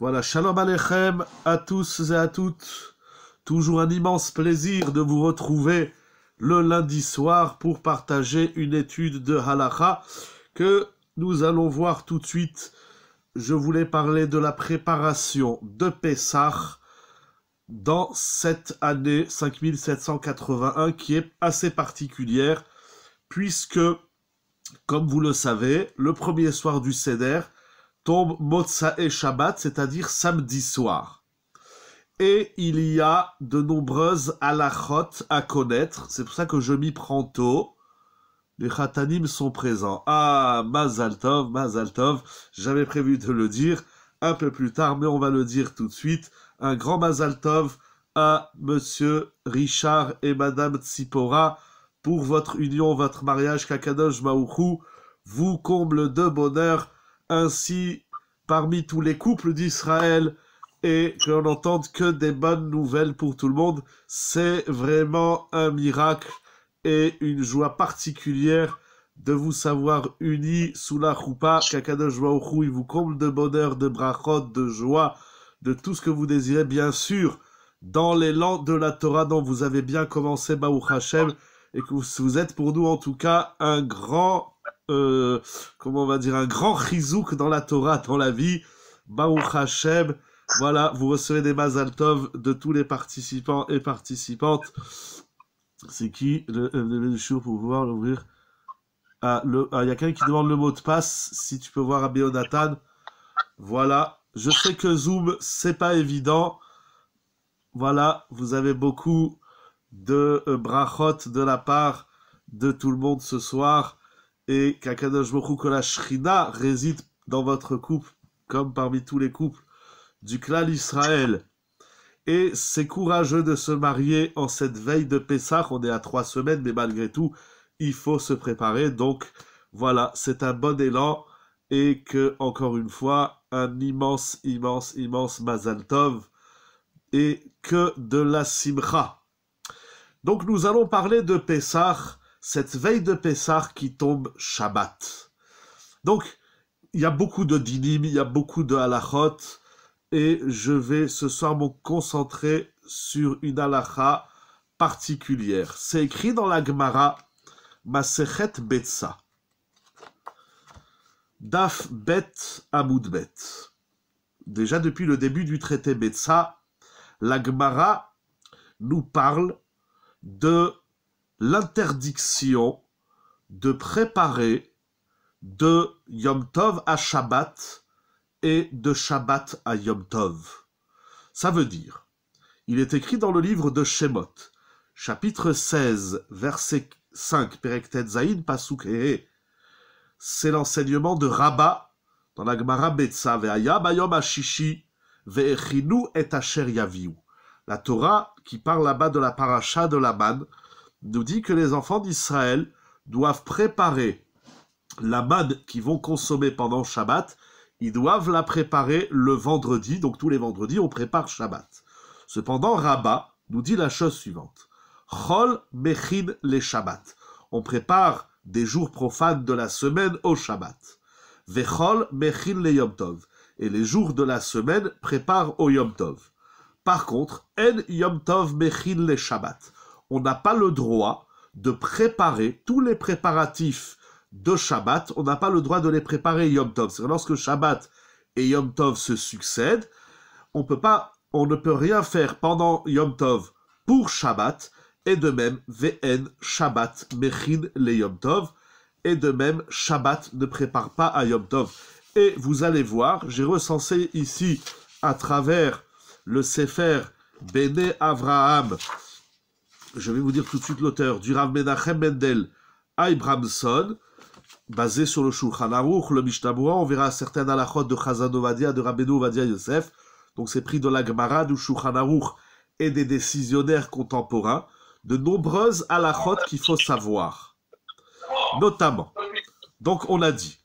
Voilà, shalom Alechem à tous et à toutes. Toujours un immense plaisir de vous retrouver le lundi soir pour partager une étude de halakha que nous allons voir tout de suite. Je voulais parler de la préparation de Pessah dans cette année 5781 qui est assez particulière puisque, comme vous le savez, le premier soir du Seder, tombe et Shabbat, c'est-à-dire samedi soir. Et il y a de nombreuses halachot à connaître. C'est pour ça que je m'y prends tôt. Les khatanim sont présents. Ah, Mazaltov, Mazaltov, j'avais prévu de le dire un peu plus tard, mais on va le dire tout de suite. Un grand Mazaltov à Monsieur Richard et Madame Tsipora pour votre union, votre mariage, Kakadosh Maouchou, vous comble de bonheur ainsi parmi tous les couples d'Israël et que l'on n'entende que des bonnes nouvelles pour tout le monde. C'est vraiment un miracle et une joie particulière de vous savoir unis sous la roupa. Kakadosh il vous comble de bonheur, de brachot, de joie, de tout ce que vous désirez, bien sûr, dans l'élan de la Torah dont vous avez bien commencé, Baou Hashem, et que vous êtes pour nous en tout cas un grand euh, comment on va dire, un grand rizouk dans la Torah, dans la vie. Baruch Voilà, vous recevez des Mazaltov de tous les participants et participantes. C'est qui le euh, MDB du pour pouvoir l'ouvrir ah, ah, il y a quelqu'un qui demande le mot de passe. Si tu peux voir Abbé Voilà. Je sais que Zoom, c'est pas évident. Voilà, vous avez beaucoup de euh, brachot de la part de tout le monde ce soir et qu'Akadosh Baruch la Shrina réside dans votre couple, comme parmi tous les couples du clan Israël. Et c'est courageux de se marier en cette veille de Pessah. On est à trois semaines, mais malgré tout, il faut se préparer. Donc voilà, c'est un bon élan et que, encore une fois, un immense, immense, immense Mazal Tov et que de la Simcha. Donc nous allons parler de Pessah cette veille de Pessar qui tombe Shabbat. Donc, il y a beaucoup de dinim, il y a beaucoup de halachot, et je vais ce soir me concentrer sur une halacha particulière. C'est écrit dans la Gemara Masechet Betsa. Daf Bet Amud Déjà depuis le début du traité Betsa, la Gemara nous parle de l'interdiction de préparer de Yom Tov à Shabbat et de Shabbat à Yom Tov. Ça veut dire, il est écrit dans le livre de Shemot, chapitre 16, verset 5, C'est l'enseignement de Rabba dans la Gemara Betsa, a Ayom Ashishi, Ve'echinu et Asher La Torah qui parle là-bas de la paracha de Laman, nous dit que les enfants d'Israël doivent préparer la manne qu'ils vont consommer pendant Shabbat, ils doivent la préparer le vendredi, donc tous les vendredis on prépare Shabbat. Cependant, Rabat nous dit la chose suivante. Chol mechin le Shabbat. On prépare des jours profanes de la semaine au Shabbat. Vechol mechin le Yom Tov. Et les jours de la semaine préparent au Yom Tov. Par contre, en Yom Tov mechin le Shabbat on n'a pas le droit de préparer tous les préparatifs de Shabbat, on n'a pas le droit de les préparer Yom Tov. cest lorsque Shabbat et Yom Tov se succèdent, on, peut pas, on ne peut rien faire pendant Yom Tov pour Shabbat, et de même VN Shabbat Mechin le Yom Tov, et de même Shabbat ne prépare pas à Yom Tov. Et vous allez voir, j'ai recensé ici à travers le Sefer Bene Avraham, je vais vous dire tout de suite l'auteur, du Rav Menachem Mendel Abramson, basé sur le Shulchan Aruch, le Mishnah on verra certaines halachot de Chazanovadia, de Rabbeinu Ovadia Yosef, donc c'est pris de la Gemara, du Shulchan Aruch et des décisionnaires contemporains, de nombreuses halachot qu'il faut savoir. Notamment, donc on a dit,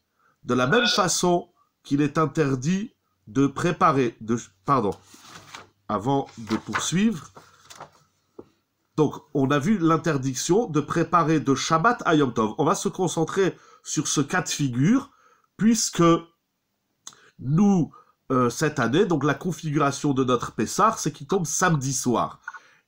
de la même façon qu'il est interdit de préparer, de, pardon, avant de poursuivre, donc, on a vu l'interdiction de préparer de Shabbat à Yom Tov. On va se concentrer sur ce cas de figure, puisque nous, euh, cette année, donc la configuration de notre Pessar, c'est qu'il tombe samedi soir.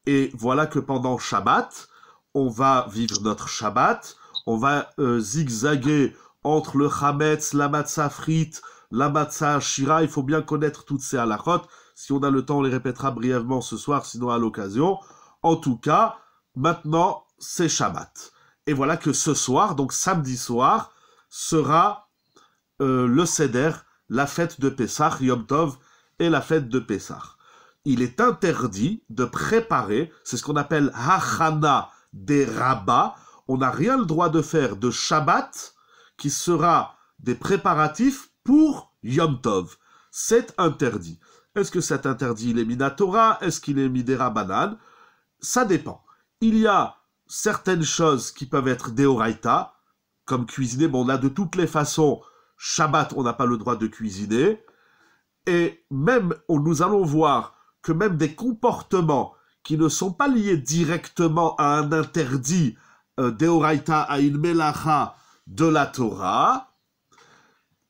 Et voilà que pendant Shabbat, on va vivre notre Shabbat, on va euh, zigzaguer entre le Hametz, la matzah frite, la matzah shira. Il faut bien connaître toutes ces halakhot. Si on a le temps, on les répétera brièvement ce soir, sinon à l'occasion. En tout cas, maintenant, c'est Shabbat. Et voilà que ce soir, donc samedi soir, sera euh, le Seder, la fête de Pessah, Yom Tov, et la fête de Pessah. Il est interdit de préparer, c'est ce qu'on appelle Hachana des rabbats. On n'a rien le droit de faire de Shabbat, qui sera des préparatifs pour Yom Tov. C'est interdit. Est-ce que cet interdit, il est mis Torah Est-ce qu'il est mis des Rabbanan ça dépend. Il y a certaines choses qui peuvent être deoraita, comme cuisiner. Bon, là, de toutes les façons, Shabbat, on n'a pas le droit de cuisiner. Et même, nous allons voir que même des comportements qui ne sont pas liés directement à un interdit euh, à une melacha de la Torah,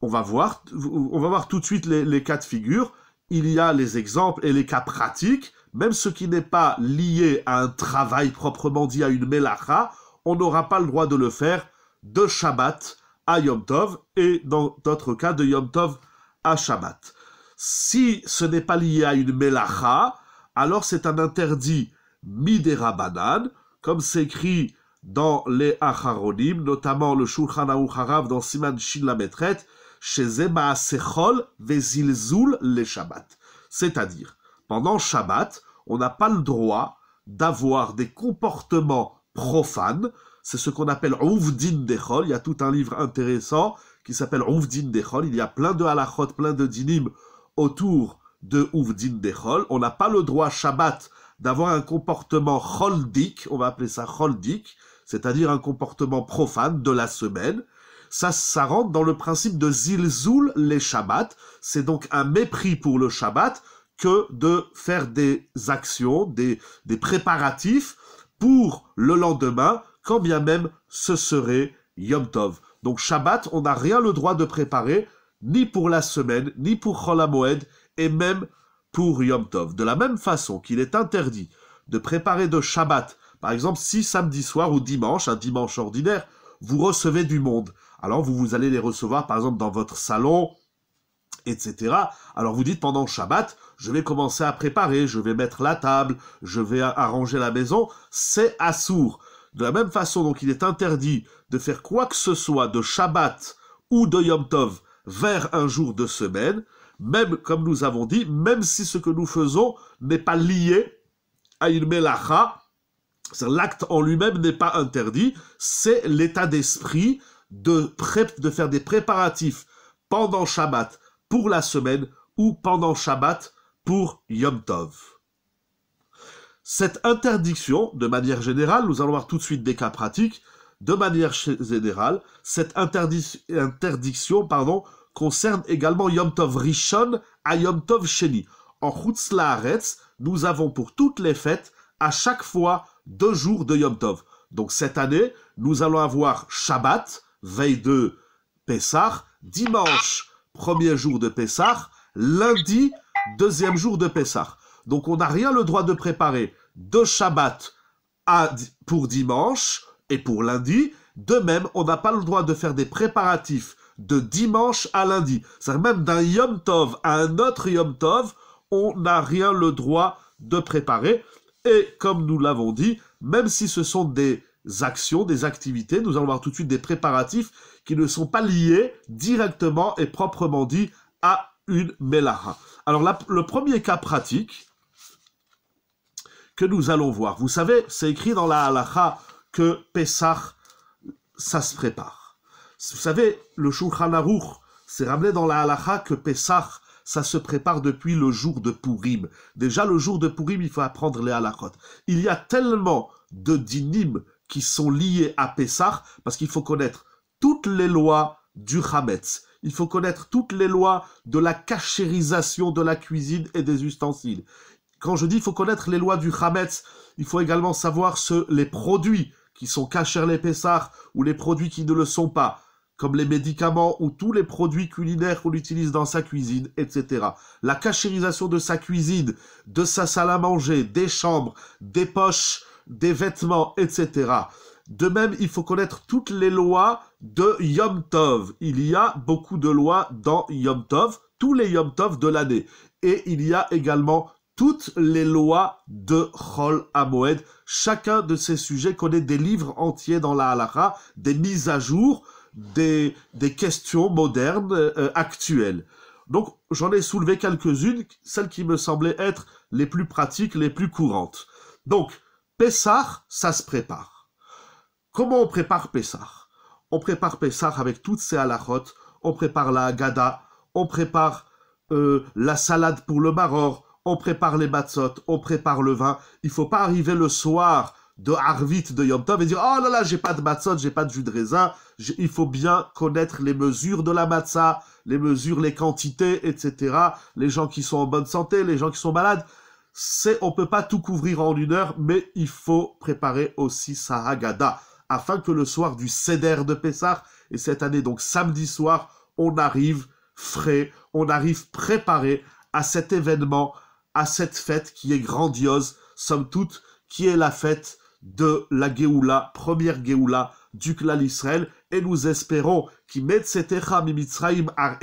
on va voir, on va voir tout de suite les cas de figure. Il y a les exemples et les cas pratiques même ce qui n'est pas lié à un travail proprement dit, à une melacha, on n'aura pas le droit de le faire de Shabbat à Yom Tov et dans d'autres cas de Yom Tov à Shabbat. Si ce n'est pas lié à une melacha, alors c'est un interdit midera banan, comme c'est écrit dans les Acharonim, notamment le Shulchan dans Siman Shin la chez Eba Sechol Vezilzul le Shabbat. C'est-à-dire, pendant Shabbat, on n'a pas le droit d'avoir des comportements profanes. C'est ce qu'on appelle Ouvdin Dechol. Il y a tout un livre intéressant qui s'appelle Ouvdin Dechol. Il y a plein de halachot, plein de dinim autour de Ouvdin Dechol. On n'a pas le droit Shabbat d'avoir un comportement choldique, on va appeler ça choldique, c'est-à-dire un comportement profane de la semaine. Ça, ça rentre dans le principe de zilzoul les Shabbat. C'est donc un mépris pour le Shabbat que de faire des actions, des, des préparatifs pour le lendemain, quand bien même ce serait Yom Tov. Donc Shabbat, on n'a rien le droit de préparer, ni pour la semaine, ni pour Cholamoed, et même pour Yom Tov. De la même façon qu'il est interdit de préparer de Shabbat, par exemple si samedi soir ou dimanche, un dimanche ordinaire, vous recevez du monde. Alors vous, vous allez les recevoir par exemple dans votre salon, etc. Alors vous dites pendant Shabbat, je vais commencer à préparer, je vais mettre la table, je vais arranger la maison, c'est assourd. De la même façon, donc il est interdit de faire quoi que ce soit de Shabbat ou de Yom Tov vers un jour de semaine, même comme nous avons dit, même si ce que nous faisons n'est pas lié à une melacha, l'acte en lui-même n'est pas interdit, c'est l'état d'esprit de, de faire des préparatifs pendant Shabbat pour la semaine ou pendant Shabbat pour Yom Tov. Cette interdiction, de manière générale, nous allons voir tout de suite des cas pratiques, de manière générale, cette interdiction pardon, concerne également Yom Tov Rishon à Yom Tov Sheni. En Chutzlaaretz, nous avons pour toutes les fêtes à chaque fois deux jours de Yom Tov. Donc cette année, nous allons avoir Shabbat, veille de Pessah, dimanche, premier jour de Pessah, lundi, deuxième jour de Pessah. Donc on n'a rien le droit de préparer de Shabbat pour dimanche et pour lundi. De même, on n'a pas le droit de faire des préparatifs de dimanche à lundi. C'est-à-dire même d'un Yom Tov à un autre Yom Tov, on n'a rien le droit de préparer. Et comme nous l'avons dit, même si ce sont des actions, des activités. Nous allons voir tout de suite des préparatifs qui ne sont pas liés directement et proprement dit à une melaha. Alors le premier cas pratique que nous allons voir, vous savez, c'est écrit dans la halacha que pesach ça se prépare. Vous savez, le Shulchan Aruch, c'est ramené dans la halacha que pesach ça se prépare depuis le jour de Purim. Déjà, le jour de Purim, il faut apprendre les Halakhot, Il y a tellement de dinim qui sont liés à Pessah, parce qu'il faut connaître toutes les lois du Hametz. Il faut connaître toutes les lois de la cachérisation de la cuisine et des ustensiles. Quand je dis il faut connaître les lois du Hametz, il faut également savoir ce, les produits qui sont cachés les Pessah ou les produits qui ne le sont pas comme les médicaments ou tous les produits culinaires qu'on utilise dans sa cuisine, etc. La cachérisation de sa cuisine, de sa salle à manger, des chambres, des poches, des vêtements, etc. De même, il faut connaître toutes les lois de Yom Tov. Il y a beaucoup de lois dans Yom Tov, tous les Yom Tov de l'année. Et il y a également toutes les lois de Chol Hamoed. Chacun de ces sujets connaît des livres entiers dans la halakha, des mises à jour, des, des questions modernes, euh, actuelles. Donc, j'en ai soulevé quelques-unes, celles qui me semblaient être les plus pratiques, les plus courantes. Donc, Pessah, ça se prépare. Comment on prépare Pessah On prépare Pessah avec toutes ses halachot, on prépare la gada, on prépare euh, la salade pour le maror, on prépare les matzot, on prépare le vin. Il faut pas arriver le soir de Harvit de Yom Tov et dire oh là là j'ai pas de matzot, j'ai pas de jus de raisin. Il faut bien connaître les mesures de la matzah, les mesures, les quantités, etc. Les gens qui sont en bonne santé, les gens qui sont malades c'est on peut pas tout couvrir en une heure, mais il faut préparer aussi sa Haggadah afin que le soir du Seder de Pessah, et cette année donc samedi soir, on arrive frais, on arrive préparé à cet événement, à cette fête qui est grandiose, somme toute, qui est la fête de la Géoula, première Géoula du clan Israël, et nous espérons qu'il ar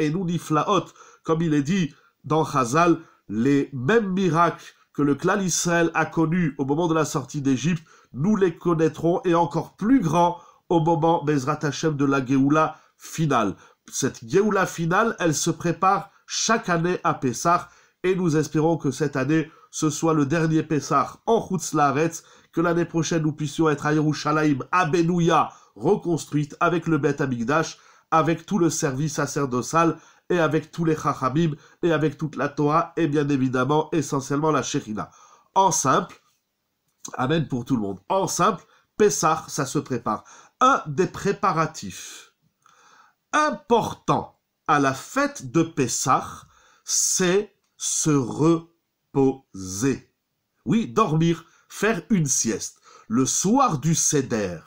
comme il est dit dans Chazal, les mêmes miracles que le clan Israël a connu au moment de la sortie d'Égypte, nous les connaîtrons et encore plus grands au moment, Bezrat de la Géoula finale. Cette Géoula finale, elle se prépare chaque année à Pessah et nous espérons que cette année, ce soit le dernier Pessah en Houtzlaretz, que l'année prochaine nous puissions être à Yerushalayim, à Benouya, reconstruite avec le Beth Amigdash, avec tout le service sacerdotal, et avec tous les Chachamim, et avec toute la Torah, et bien évidemment, essentiellement la Shechina. En simple, Amen pour tout le monde. En simple, Pessah, ça se prépare. Un des préparatifs importants à la fête de Pessah, c'est se reposer. Oui, dormir, faire une sieste. Le soir du Seder.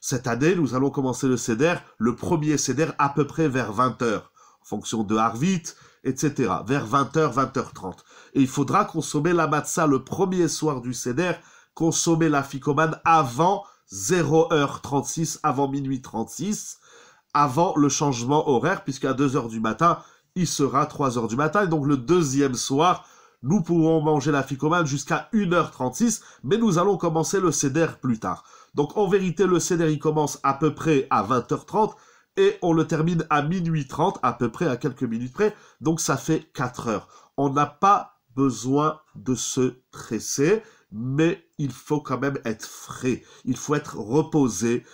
Cette année, nous allons commencer le Seder, le premier Seder à peu près vers 20h fonction de Harvit, etc. Vers 20h, 20h30. Et il faudra consommer la matzah le premier soir du Seder, consommer la ficomane avant 0h36, avant minuit 36, avant le changement horaire, puisqu'à 2h du matin, il sera 3h du matin. Et donc le deuxième soir, nous pourrons manger la ficomane jusqu'à 1h36, mais nous allons commencer le Seder plus tard. Donc en vérité, le Seder, il commence à peu près à 20h30, et on le termine à minuit 30, à peu près à quelques minutes près, donc ça fait quatre heures. On n'a pas besoin de se presser, mais il faut quand même être frais, il faut être reposé.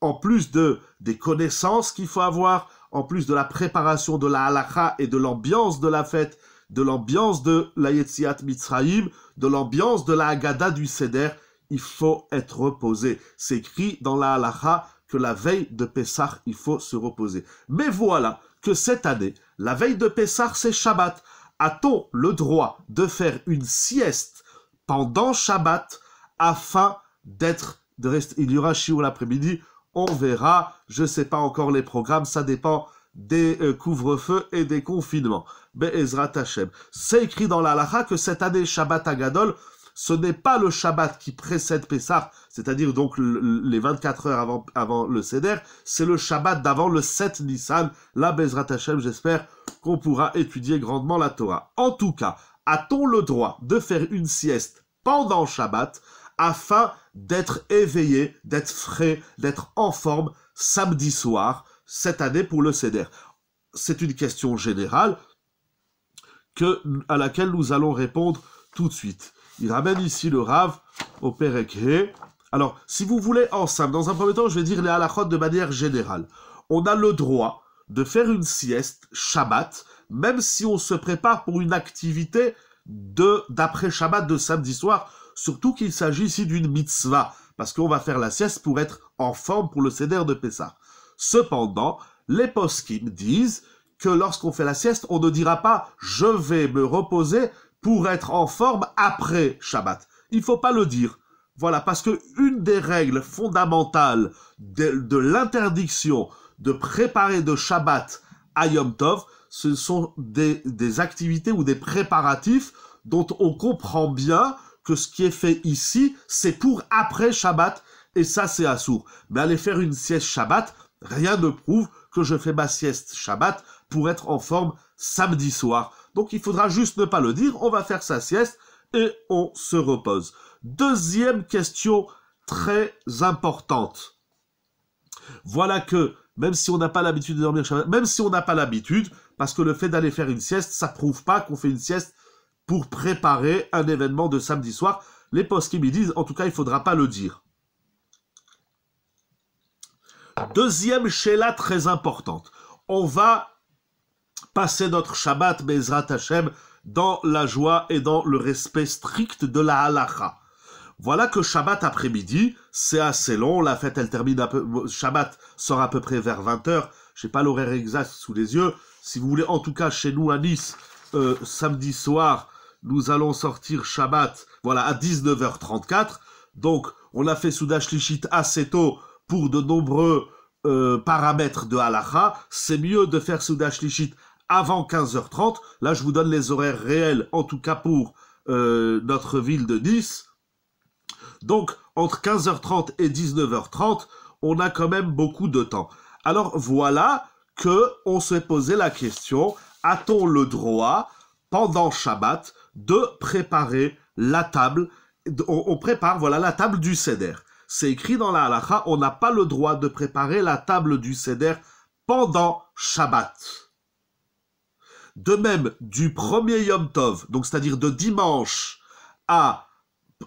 En plus de des connaissances qu'il faut avoir, en plus de la préparation de la halakha et de l'ambiance de la fête, de l'ambiance de la Yetziat Mitzrayim, de l'ambiance de la Haggadah du Seder, il faut être reposé. C'est écrit dans la halakha que la veille de Pessah, il faut se reposer. Mais voilà que cette année, la veille de Pessah, c'est Shabbat. A-t-on le droit de faire une sieste pendant Shabbat afin d'être... De rester, il y aura chiou l'après-midi, on verra. Je ne sais pas encore les programmes, ça dépend des euh, couvre-feux et des confinements. Ezra Hashem. C'est écrit dans la que cette année, Shabbat Agadol, ce n'est pas le Shabbat qui précède Pessah, c'est-à-dire donc les 24 heures avant, le Seder, c'est le Shabbat d'avant le 7 Nissan. la Bezrat Hashem, j'espère qu'on pourra étudier grandement la Torah. En tout cas, a-t-on le droit de faire une sieste pendant Shabbat afin d'être éveillé, d'être frais, d'être en forme samedi soir cette année pour le Seder C'est une question générale que, à laquelle nous allons répondre tout de suite. Il ramène ici le Rave au Perekhe. Alors, si vous voulez, ensemble, dans un premier temps, je vais dire les halachot de manière générale. On a le droit de faire une sieste, Shabbat, même si on se prépare pour une activité d'après Shabbat de samedi soir, surtout qu'il s'agit ici d'une mitzvah, parce qu'on va faire la sieste pour être en forme pour le Seder de Pessah. Cependant, les poskim disent que lorsqu'on fait la sieste, on ne dira pas « je vais me reposer », pour être en forme après Shabbat. Il faut pas le dire. Voilà, parce que une des règles fondamentales de, l'interdiction de préparer de Shabbat à Yom Tov, ce sont des, des activités ou des préparatifs dont on comprend bien que ce qui est fait ici, c'est pour après Shabbat, et ça c'est assourd. Mais aller faire une sieste Shabbat, rien ne prouve que je fais ma sieste Shabbat pour être en forme samedi soir. Donc il faudra juste ne pas le dire, on va faire sa sieste et on se repose. Deuxième question très importante. Voilà que, même si on n'a pas l'habitude de dormir, même si on n'a pas l'habitude, parce que le fait d'aller faire une sieste, ça prouve pas qu'on fait une sieste pour préparer un événement de samedi soir. Les postes qui me disent, en tout cas, il faudra pas le dire. Deuxième là très importante. On va passer notre Shabbat Bezrat Hashem dans la joie et dans le respect strict de la halacha. Voilà que Shabbat après-midi, c'est assez long, la fête elle termine à peu, Shabbat sort à peu près vers 20h, j'ai pas l'horaire exact sous les yeux, si vous voulez en tout cas chez nous à Nice, euh, samedi soir, nous allons sortir Shabbat, voilà, à 19h34, donc on a fait Soudash Lichit assez tôt pour de nombreux euh, paramètres de halacha, c'est mieux de faire Soudash Lichit avant 15h30. Là, je vous donne les horaires réels, en tout cas pour euh, notre ville de Nice. Donc, entre 15h30 et 19h30, on a quand même beaucoup de temps. Alors voilà que on s'est posé la question a-t-on le droit pendant Shabbat de préparer la table on, prépare voilà la table du seder. C'est écrit dans la halacha, on n'a pas le droit de préparer la table du seder pendant Shabbat. De même, du premier Yom Tov, donc c'est-à-dire de dimanche à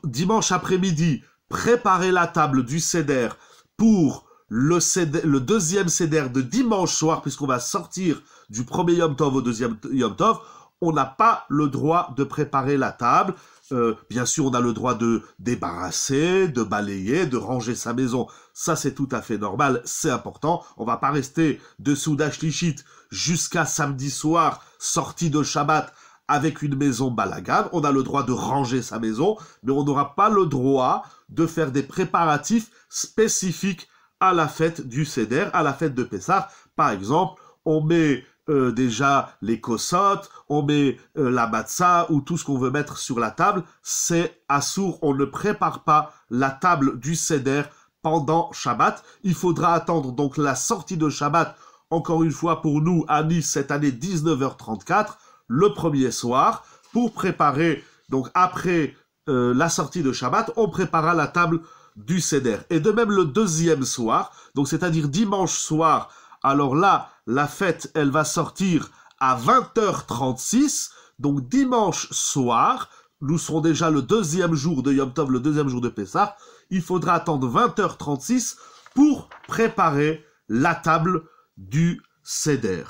dimanche après-midi, préparer la table du CEDER pour le, le deuxième Seder de dimanche soir, puisqu'on va sortir du premier Yom Tov au deuxième Yom Tov. On n'a pas le droit de préparer la table. Euh, bien sûr, on a le droit de débarrasser, de balayer, de ranger sa maison. Ça, c'est tout à fait normal, c'est important. On ne va pas rester dessous d'Achlichit, jusqu'à samedi soir, sortie de Shabbat, avec une maison balagane. on a le droit de ranger sa maison, mais on n'aura pas le droit de faire des préparatifs spécifiques à la fête du Seder, à la fête de Pessah. Par exemple, on met euh, déjà les cossottes, on met euh, la matzah ou tout ce qu'on veut mettre sur la table, c'est assour, on ne prépare pas la table du Seder pendant Shabbat. Il faudra attendre donc la sortie de Shabbat encore une fois pour nous à Nice cette année 19h34, le premier soir, pour préparer, donc après euh, la sortie de Shabbat, on prépara la table du Seder. Et de même le deuxième soir, donc c'est-à-dire dimanche soir, alors là, la fête, elle va sortir à 20h36, donc dimanche soir, nous serons déjà le deuxième jour de Yom Tov, le deuxième jour de Pessah, il faudra attendre 20h36 pour préparer la table du CEDER.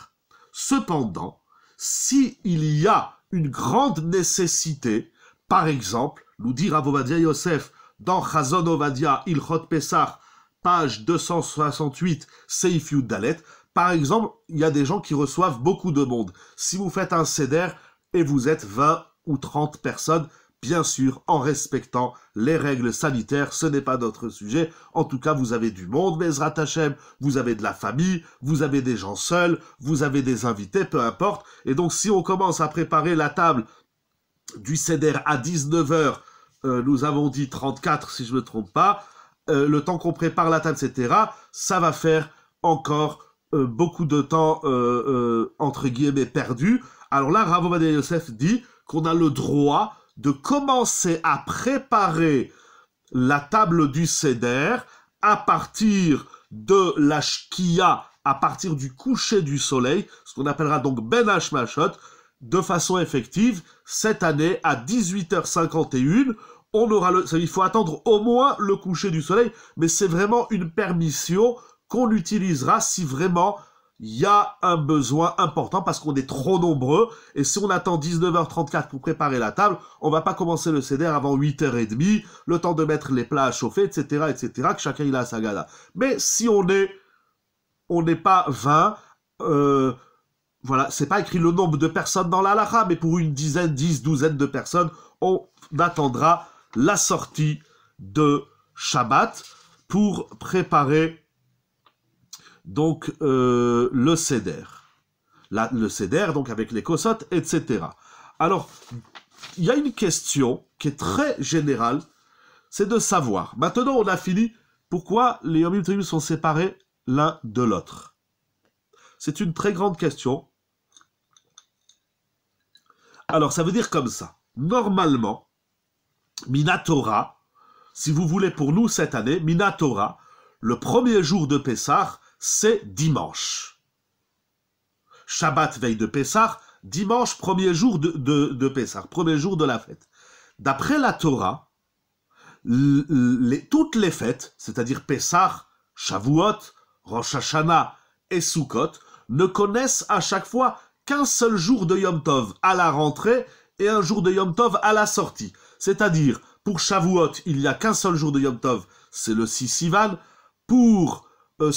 Cependant, s'il y a une grande nécessité, par exemple, nous dit Ravovadia Yosef dans Chazon Ovadia Ilchot Pessah, page 268, Seif Dalet, par exemple, il y a des gens qui reçoivent beaucoup de monde. Si vous faites un CEDER et vous êtes 20 ou 30 personnes, bien sûr en respectant les règles sanitaires, ce n'est pas notre sujet. En tout cas, vous avez du monde, Bezrat Hachem, vous avez de la famille, vous avez des gens seuls, vous avez des invités, peu importe. Et donc, si on commence à préparer la table du CEDER à 19h, euh, nous avons dit 34 si je ne me trompe pas, euh, le temps qu'on prépare la table, etc., ça va faire encore euh, beaucoup de temps, entre guillemets, perdu. Alors là, Ravovadé Yosef dit qu'on a le droit de commencer à préparer la table du Seder à partir de la Shkia, à partir du coucher du soleil, ce qu'on appellera donc Ben Hashmashot, de façon effective, cette année à 18h51, on aura le, il faut attendre au moins le coucher du soleil, mais c'est vraiment une permission qu'on utilisera si vraiment il y a un besoin important parce qu'on est trop nombreux. Et si on attend 19h34 pour préparer la table, on va pas commencer le CDR avant 8h30, le temps de mettre les plats à chauffer, etc., etc., que chacun il a sa gala. Mais si on est, on n'est pas 20, euh, voilà, c'est pas écrit le nombre de personnes dans l'alaha, mais pour une dizaine, dix, douzaine de personnes, on attendra la sortie de Shabbat pour préparer donc euh, le CEDER. le CEDER, donc avec les COSOT, etc. Alors, il y a une question qui est très générale, c'est de savoir. Maintenant, on a fini pourquoi les Yomim sont séparés l'un de l'autre. C'est une très grande question. Alors, ça veut dire comme ça. Normalement, Minatora, si vous voulez pour nous cette année, Minatora, le premier jour de Pessah, c'est dimanche. Shabbat veille de Pessah, dimanche premier jour de, de, Pessah, premier jour de la fête. D'après la Torah, toutes les fêtes, c'est-à-dire Pessah, Shavuot, Rosh Hashanah et Sukkot, ne connaissent à chaque fois qu'un seul jour de Yom Tov à la rentrée et un jour de Yom Tov à la sortie. C'est-à-dire, pour Shavuot, il n'y a qu'un seul jour de Yom Tov, c'est le 6 Pour euh,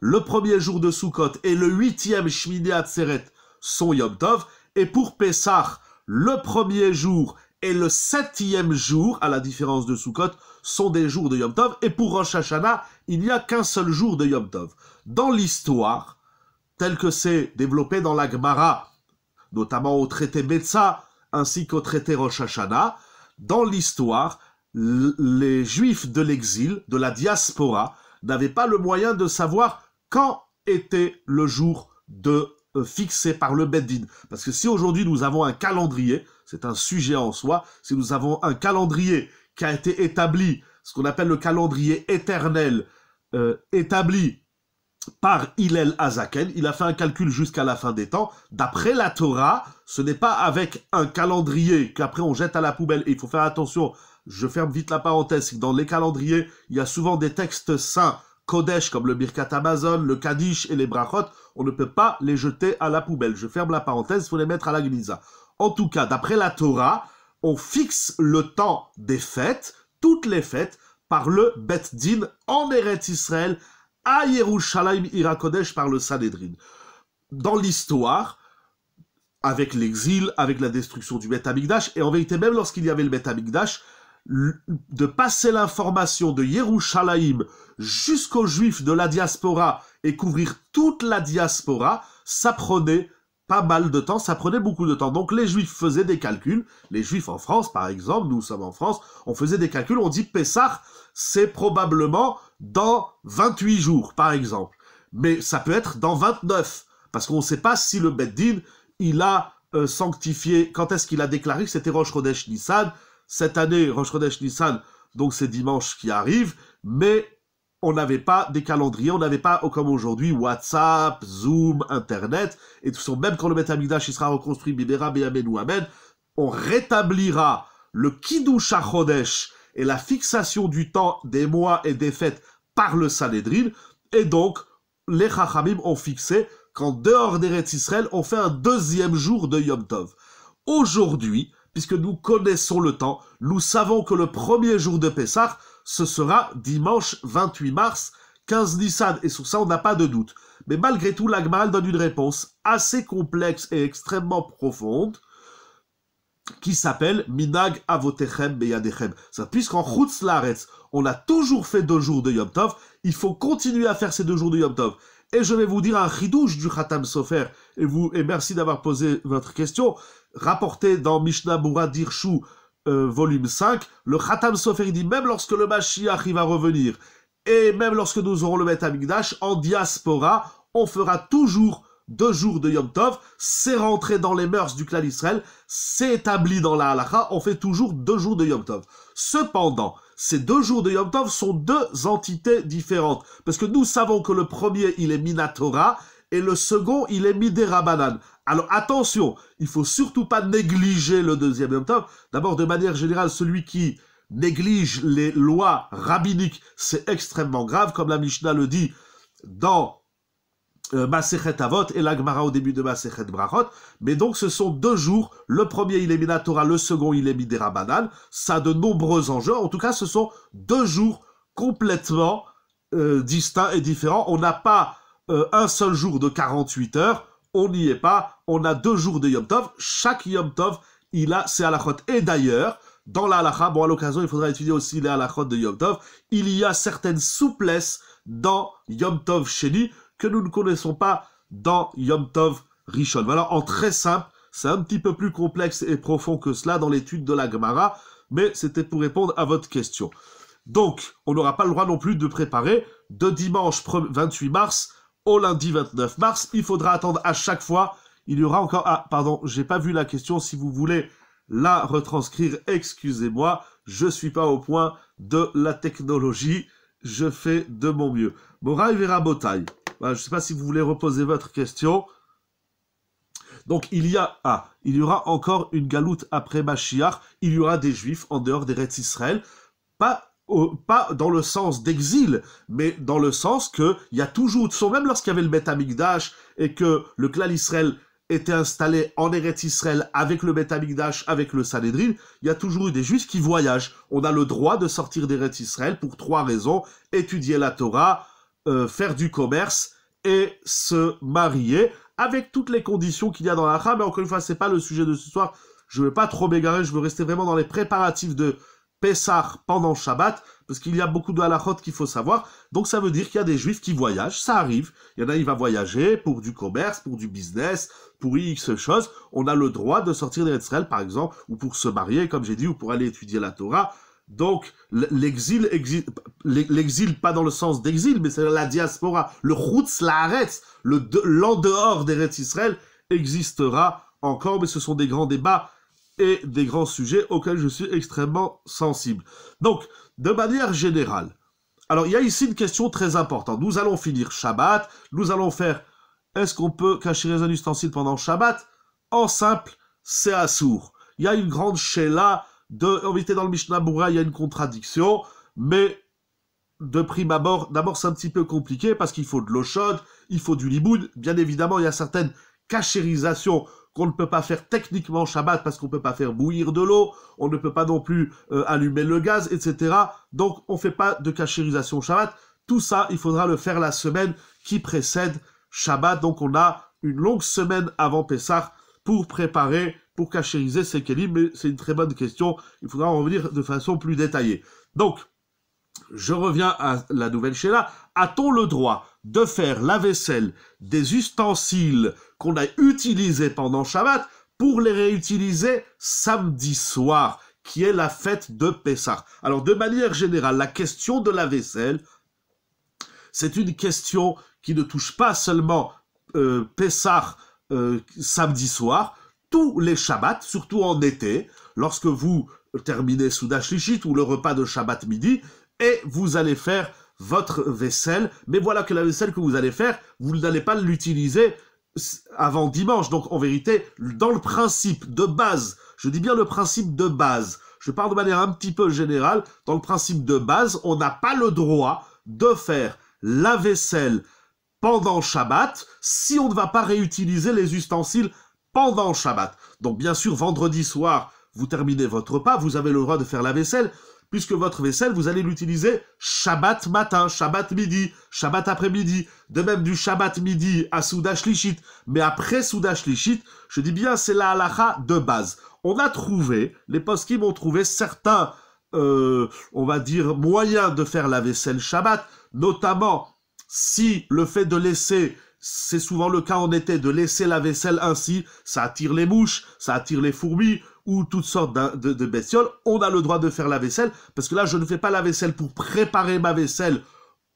le premier jour de Sukkot et le huitième Shmini Atzeret sont Yom Tov. Et pour Pessah, le premier jour et le septième jour, à la différence de Sukkot, sont des jours de Yom Tov. Et pour Rosh Hashanah, il n'y a qu'un seul jour de Yom Tov. Dans l'histoire, telle que c'est développé dans la Gemara, notamment au traité Metsa ainsi qu'au traité Rosh Hashanah, dans l'histoire, les Juifs de l'exil, de la diaspora, n'avait pas le moyen de savoir quand était le jour de euh, fixé par le Beddin. Parce que si aujourd'hui nous avons un calendrier, c'est un sujet en soi, si nous avons un calendrier qui a été établi, ce qu'on appelle le calendrier éternel, euh, établi par Hillel Azaken, il a fait un calcul jusqu'à la fin des temps, d'après la Torah, ce n'est pas avec un calendrier qu'après on jette à la poubelle, et il faut faire attention je ferme vite la parenthèse, dans les calendriers, il y a souvent des textes saints, Kodesh, comme le Birkat Amazon, le Kaddish et les Brachot, on ne peut pas les jeter à la poubelle. Je ferme la parenthèse, il faut les mettre à la glisa. En tout cas, d'après la Torah, on fixe le temps des fêtes, toutes les fêtes, par le Bet Din en Eretz Israël, à Yerushalayim Irakodesh par le Sanhedrin. Dans l'histoire, avec l'exil, avec la destruction du Bet Amigdash, et en vérité même lorsqu'il y avait le Bet Amigdash, de passer l'information de Yerushalayim jusqu'aux juifs de la diaspora et couvrir toute la diaspora, ça prenait pas mal de temps, ça prenait beaucoup de temps. Donc les juifs faisaient des calculs, les juifs en France par exemple, nous sommes en France, on faisait des calculs, on dit Pessah, c'est probablement dans 28 jours par exemple. Mais ça peut être dans 29, parce qu'on ne sait pas si le Beddin, il a euh, sanctifié, quand est-ce qu'il a déclaré que c'était Rosh Chodesh Nissan, cette année, Rosh Chodesh Nissan, donc c'est dimanche qui arrive, mais on n'avait pas des calendriers, on n'avait pas, oh, comme aujourd'hui, WhatsApp, Zoom, Internet, et tout façon, même quand le Betamigdash sera reconstruit, on rétablira le Kiddush HaChodesh et la fixation du temps des mois et des fêtes par le Sanhedrin, et donc, les Chachamim ont fixé qu'en dehors des Israël, on fait un deuxième jour de Yom Tov. Aujourd'hui, puisque nous connaissons le temps, nous savons que le premier jour de Pessah, ce sera dimanche 28 mars 15 Nissan, et sur ça on n'a pas de doute. Mais malgré tout, l'Agmal donne une réponse assez complexe et extrêmement profonde qui s'appelle Minag Avotechem Beyadechem. Puisqu'en Chutz on a toujours fait deux jours de Yom Tov, il faut continuer à faire ces deux jours de Yom Tov. Et je vais vous dire un ridouche du Khatam Sofer, et, vous, et merci d'avoir posé votre question, rapporté dans Mishnah Dirchou, dirshu euh, volume 5, le Khatam Sofer dit même lorsque le Mashiach arrive à revenir, et même lorsque nous aurons le à en diaspora, on fera toujours deux jours de Yom Tov, c'est rentré dans les mœurs du clan Israël, c'est établi dans la halakha, on fait toujours deux jours de Yom Tov. Cependant, ces deux jours de Yom Tov sont deux entités différentes, parce que nous savons que le premier, il est Minatora, et le second, il est mis des Alors attention, il faut surtout pas négliger le deuxième temps D'abord, de manière générale, celui qui néglige les lois rabbiniques, c'est extrêmement grave, comme la Mishnah le dit dans euh, Avot et l'Agmara au début de Masechet Brachot. Mais donc, ce sont deux jours. Le premier, il est Torah. le second, il est Rabbanan. Ça a de nombreux enjeux. En tout cas, ce sont deux jours complètement euh, distincts et différents. On n'a pas euh, un seul jour de 48 heures, on n'y est pas, on a deux jours de Yom Tov, chaque Yom Tov, il a ses halachot. Et d'ailleurs, dans la halacha, bon à l'occasion il faudra étudier aussi les halachot de Yom Tov, il y a certaines souplesses dans Yom Tov Sheni que nous ne connaissons pas dans Yom Tov Rishon. Voilà, en très simple, c'est un petit peu plus complexe et profond que cela dans l'étude de la Gemara, mais c'était pour répondre à votre question. Donc, on n'aura pas le droit non plus de préparer de dimanche 28 mars au lundi 29 mars. Il faudra attendre à chaque fois. Il y aura encore... Ah, pardon, j'ai pas vu la question. Si vous voulez la retranscrire, excusez-moi. Je suis pas au point de la technologie. Je fais de mon mieux. Moraï verra Botaï. Voilà, je sais pas si vous voulez reposer votre question. Donc il y a, ah, il y aura encore une galoute après Machiar, il y aura des juifs en dehors des Reds Israël, pas pas dans le sens d'exil, mais dans le sens que il y a toujours, même lorsqu'il y avait le Beth et que le clan Israël était installé en Eretz Israël avec le Beth avec le Sanhedrin, il y a toujours eu des Juifs qui voyagent. On a le droit de sortir d'Eretz Israël pour trois raisons étudier la Torah, euh, faire du commerce et se marier avec toutes les conditions qu'il y a dans la mais encore une fois, c'est pas le sujet de ce soir. Je veux pas trop m'égarer, je veux rester vraiment dans les préparatifs de Pessah pendant Shabbat, parce qu'il y a beaucoup de halachot qu'il faut savoir. Donc ça veut dire qu'il y a des juifs qui voyagent, ça arrive. Il y en a, qui va voyager pour du commerce, pour du business, pour X choses. On a le droit de sortir d'Israël, par exemple, ou pour se marier, comme j'ai dit, ou pour aller étudier la Torah. Donc, l'exil, l'exil, pas dans le sens d'exil, mais c'est la diaspora, le chutz l'aretz, l'en dehors d'Eretz Israël, existera encore, mais ce sont des grands débats et des grands sujets auxquels je suis extrêmement sensible. Donc, de manière générale, alors il y a ici une question très importante. Nous allons finir Shabbat, nous allons faire est-ce qu'on peut cacher un ustensile pendant Shabbat En simple, c'est assourd. Il y a une grande chéla de dans le Mishnah Boura, il y a une contradiction, mais de prime abord, d'abord c'est un petit peu compliqué parce qu'il faut de l'eau chaude, il faut du liboud, bien évidemment il y a certaines cachérisations on ne peut pas faire techniquement Shabbat parce qu'on ne peut pas faire bouillir de l'eau, on ne peut pas non plus euh, allumer le gaz, etc. Donc on ne fait pas de cachérisation Shabbat. Tout ça, il faudra le faire la semaine qui précède Shabbat. Donc on a une longue semaine avant Pessah pour préparer, pour cachériser ces kélim. Mais c'est une très bonne question. Il faudra en revenir de façon plus détaillée. Donc, je reviens à la nouvelle Sheila. A-t-on le droit de faire la vaisselle des ustensiles qu'on a utilisés pendant Shabbat pour les réutiliser samedi soir, qui est la fête de Pessah. Alors de manière générale, la question de la vaisselle, c'est une question qui ne touche pas seulement euh, Pessah euh, samedi soir, tous les Shabbats, surtout en été, lorsque vous terminez Soudash Lichit ou le repas de Shabbat midi, et vous allez faire votre vaisselle, mais voilà que la vaisselle que vous allez faire, vous n'allez pas l'utiliser avant dimanche. Donc en vérité, dans le principe de base, je dis bien le principe de base, je parle de manière un petit peu générale, dans le principe de base, on n'a pas le droit de faire la vaisselle pendant Shabbat si on ne va pas réutiliser les ustensiles pendant Shabbat. Donc bien sûr, vendredi soir, vous terminez votre repas, vous avez le droit de faire la vaisselle, puisque votre vaisselle, vous allez l'utiliser Shabbat matin, Shabbat midi, Shabbat après-midi, de même du Shabbat midi à Souda Shlichit, mais après Souda Shlichit, je dis bien, c'est la halakha de base. On a trouvé, les qui ont trouvé certains, euh, on va dire, moyens de faire la vaisselle Shabbat, notamment si le fait de laisser c'est souvent le cas en été, de laisser la vaisselle ainsi, ça attire les mouches, ça attire les fourmis, ou toutes sortes de, bestioles, on a le droit de faire la vaisselle, parce que là, je ne fais pas la vaisselle pour préparer ma vaisselle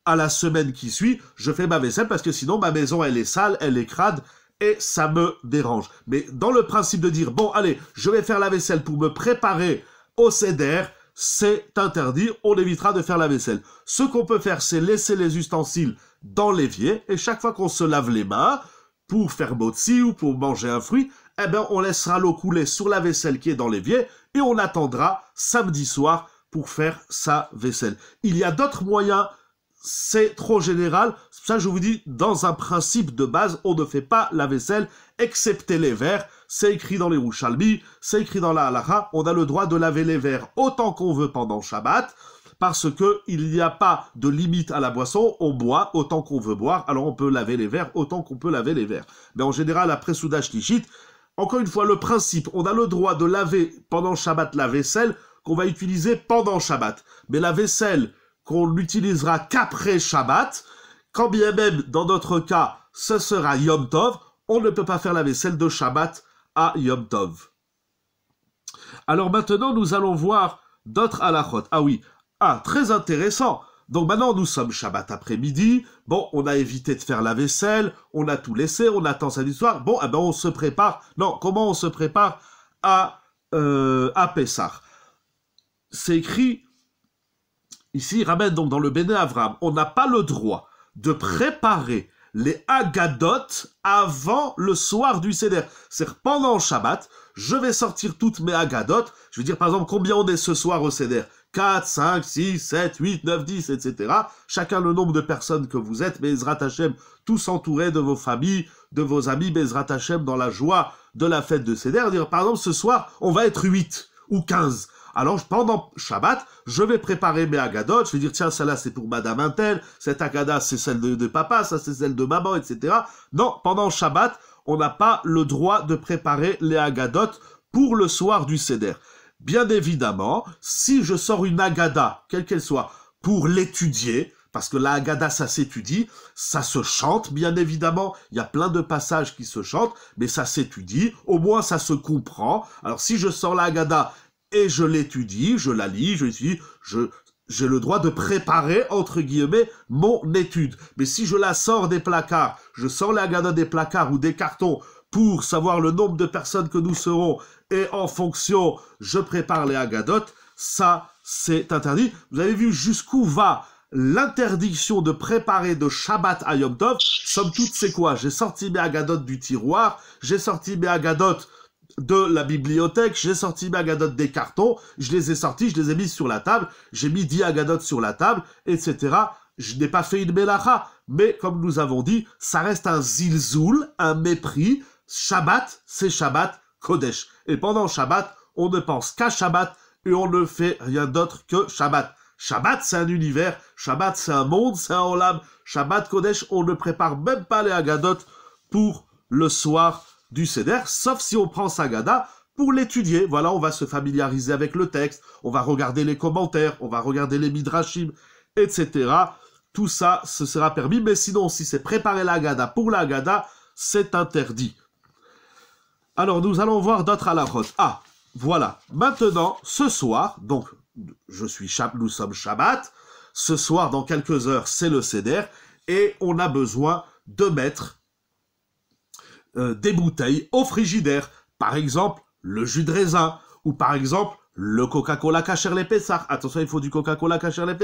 à la semaine qui suit, je fais ma vaisselle parce que sinon, ma maison, elle est sale, elle est crade, et ça me dérange. Mais dans le principe de dire, bon, allez, je vais faire la vaisselle pour me préparer au CDR, c'est interdit, on évitera de faire la vaisselle. Ce qu'on peut faire, c'est laisser les ustensiles dans l'évier, et chaque fois qu'on se lave les mains, pour faire motzi ou pour manger un fruit, eh ben, on laissera l'eau couler sur la vaisselle qui est dans l'évier et on attendra samedi soir pour faire sa vaisselle. Il y a d'autres moyens, c'est trop général. Ça, je vous dis, dans un principe de base, on ne fait pas la vaisselle, excepté les verres. C'est écrit dans les Rouchalmi, c'est écrit dans la Halakha. On a le droit de laver les verres autant qu'on veut pendant Shabbat parce qu'il n'y a pas de limite à la boisson, on boit autant qu'on veut boire, alors on peut laver les verres autant qu'on peut laver les verres. Mais en général, après soudage tichit, encore une fois, le principe, on a le droit de laver pendant Shabbat la vaisselle qu'on va utiliser pendant Shabbat. Mais la vaisselle qu'on n'utilisera qu'après Shabbat, quand bien même dans notre cas ce sera Yom Tov, on ne peut pas faire la vaisselle de Shabbat à Yom Tov. Alors maintenant, nous allons voir d'autres halachot. Ah oui, ah, très intéressant. Donc maintenant, nous sommes Shabbat après-midi. Bon, on a évité de faire la vaisselle, on a tout laissé, on attend sa soir. Bon, eh ben on se prépare. Non, comment on se prépare à euh, à Pessah C'est écrit ici. ramène donc dans le Béné Avram. On n'a pas le droit de préparer les agadotes avant le soir du Seder. C'est-à-dire pendant Shabbat, je vais sortir toutes mes agadotes. Je vais dire par exemple combien on est ce soir au Seder. 4, 5, 6, 7, 8, 9, 10, etc. Chacun le nombre de personnes que vous êtes, ils Hashem, tous entourés de vos familles, de vos amis, ils Hashem, dans la joie de la fête de Seder. Dire, par exemple, ce soir, on va être 8 ou 15. Alors pendant Shabbat, je vais préparer mes agadotes, je vais dire tiens celle-là c'est pour Madame Intel, cette agada c'est celle de, papa, ça c'est celle de maman, etc. Non, pendant Shabbat, on n'a pas le droit de préparer les agadotes pour le soir du Seder. Bien évidemment, si je sors une agada, quelle qu'elle soit, pour l'étudier, parce que la Agada, ça s'étudie, ça se chante, bien évidemment. Il y a plein de passages qui se chantent, mais ça s'étudie, au moins ça se comprend. Alors si je sors la Agada et je l'étudie, je la lis, je l'étudie, je, j'ai le droit de préparer, entre guillemets, mon étude. Mais si je la sors des placards, je sors la Agada des placards ou des cartons pour savoir le nombre de personnes que nous serons et en fonction, je prépare les agadotes, ça, c'est interdit. Vous avez vu jusqu'où va l'interdiction de préparer de Shabbat à Yom Tov. Somme toute, c'est quoi J'ai sorti mes agadotes du tiroir, j'ai sorti mes agadotes de la bibliothèque, j'ai sorti mes agadotes des cartons, je les ai sortis, je les ai mis sur la table, j'ai mis 10 agadotes sur la table, etc. Je n'ai pas fait une melacha, mais comme nous avons dit, ça reste un zilzoul, un mépris. Shabbat, c'est Shabbat, Kodesh. Et pendant Shabbat, on ne pense qu'à Shabbat et on ne fait rien d'autre que Shabbat. Shabbat, c'est un univers. Shabbat, c'est un monde, c'est un olam. Shabbat Kodesh, on ne prépare même pas les Hagadot pour le soir du Seder, sauf si on prend Sagada pour l'étudier. Voilà, on va se familiariser avec le texte, on va regarder les commentaires, on va regarder les midrashim, etc. Tout ça, ce sera permis. Mais sinon, si c'est préparer la Gada pour la Gada, c'est interdit. Alors nous allons voir d'autres à la route. Ah, voilà. Maintenant, ce soir, donc je suis nous sommes Shabbat. Ce soir, dans quelques heures, c'est le Seder et on a besoin de mettre euh, des bouteilles au frigidaire. Par exemple, le jus de raisin ou par exemple le Coca-Cola cacher les Attention, il faut du Coca-Cola cacher les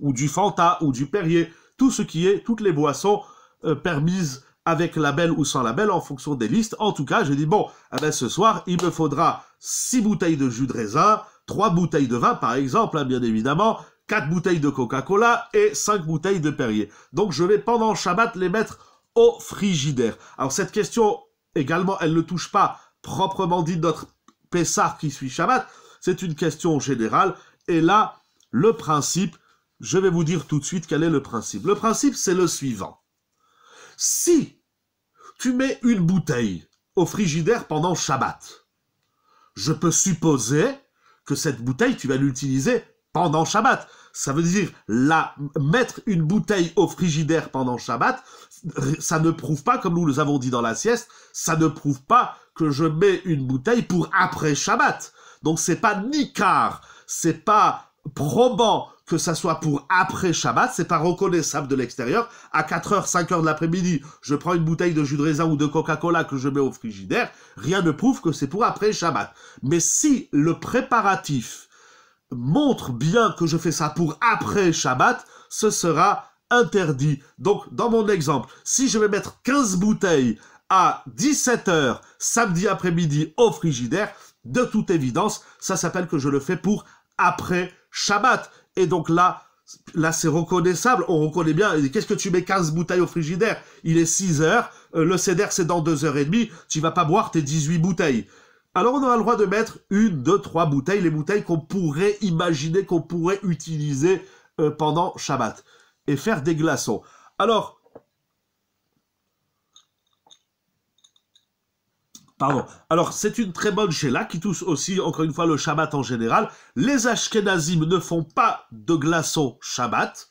ou du Fanta ou du Perrier. Tout ce qui est toutes les boissons euh, permises avec label ou sans label, en fonction des listes. En tout cas, je dis bon, eh ben, ce soir, il me faudra 6 bouteilles de jus de raisin, 3 bouteilles de vin, par exemple, hein, bien évidemment, 4 bouteilles de Coca-Cola et 5 bouteilles de Perrier. Donc, je vais, pendant Shabbat, les mettre au frigidaire. Alors, cette question, également, elle ne touche pas proprement dit notre Pessard qui suit Shabbat. C'est une question générale. Et là, le principe, je vais vous dire tout de suite quel est le principe. Le principe, c'est le suivant. Si tu mets une bouteille au frigidaire pendant Shabbat, je peux supposer que cette bouteille, tu vas l'utiliser pendant Shabbat. Ça veut dire la, mettre une bouteille au frigidaire pendant Shabbat, ça ne prouve pas, comme nous avons dit dans la sieste, ça ne prouve pas que je mets une bouteille pour après Shabbat. Donc c'est pas ce c'est pas probant, que ça soit pour après Shabbat, c'est pas reconnaissable de l'extérieur. À 4h, 5h de l'après-midi, je prends une bouteille de jus de raisin ou de Coca-Cola que je mets au frigidaire, rien ne prouve que c'est pour après Shabbat. Mais si le préparatif montre bien que je fais ça pour après Shabbat, ce sera interdit. Donc, dans mon exemple, si je vais mettre 15 bouteilles à 17h samedi après-midi au frigidaire, de toute évidence, ça s'appelle que je le fais pour après Shabbat. Et donc là, là c'est reconnaissable, on reconnaît bien, qu'est-ce que tu mets 15 bouteilles au frigidaire Il est 6 heures, euh, le CDR, c'est dans 2 heures et demie, tu vas pas boire tes 18 bouteilles. Alors on aura le droit de mettre une, deux, trois bouteilles, les bouteilles qu'on pourrait imaginer, qu'on pourrait utiliser euh, pendant Shabbat, et faire des glaçons. Alors, Alors, c'est une très bonne chéla qui touche aussi, encore une fois, le Shabbat en général. Les Ashkenazim ne font pas de glaçons Shabbat.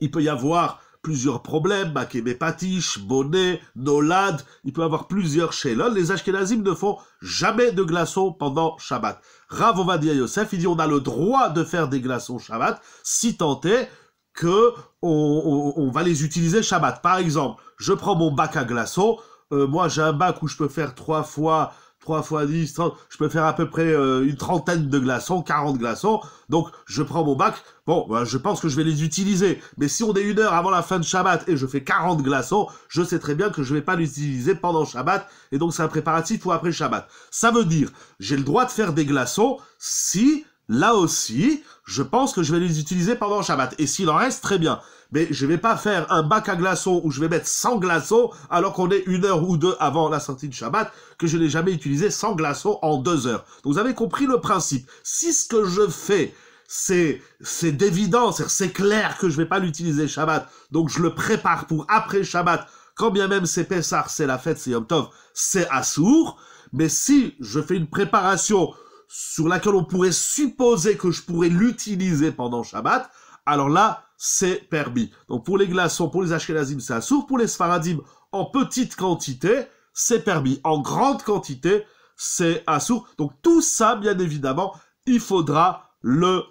Il peut y avoir plusieurs problèmes, Makébé patiche, Bonnet, nolade, il peut y avoir plusieurs là. Les Ashkenazim ne font jamais de glaçons pendant Shabbat. Rav Ovadia Yosef, il dit on a le droit de faire des glaçons Shabbat, si tant est que va les utiliser Shabbat. Par exemple, je prends mon bac à glaçons, euh, moi j'ai un bac où je peux faire trois fois trois fois 10, je peux faire à peu près euh, une trentaine de glaçons, 40 glaçons. Donc je prends mon bac, bon, bah, je pense que je vais les utiliser. Mais si on est une heure avant la fin de Shabbat et je fais 40 glaçons, je sais très bien que je ne vais pas les utiliser pendant Shabbat. Et donc c'est un préparatif pour après Shabbat. Ça veut dire, j'ai le droit de faire des glaçons si, là aussi, je pense que je vais les utiliser pendant Shabbat. Et s'il en reste, très bien mais je vais pas faire un bac à glaçons où je vais mettre sans glaçons alors qu'on est une heure ou deux avant la sortie du Shabbat, que je n'ai jamais utilisé sans glaçons en deux heures. Donc vous avez compris le principe. Si ce que je fais, c'est c'est d'évidence, c'est clair que je vais pas l'utiliser Shabbat, donc je le prépare pour après Shabbat, quand bien même c'est Pessah, c'est la fête, c'est Yom Tov, c'est Assour, mais si je fais une préparation sur laquelle on pourrait supposer que je pourrais l'utiliser pendant Shabbat, alors là, c'est permis. Donc pour les glaçons, pour les ashkenazim, c'est assourd. Pour les sfaradim, en petite quantité, c'est permis. En grande quantité, c'est assourd. Donc tout ça, bien évidemment, il faudra le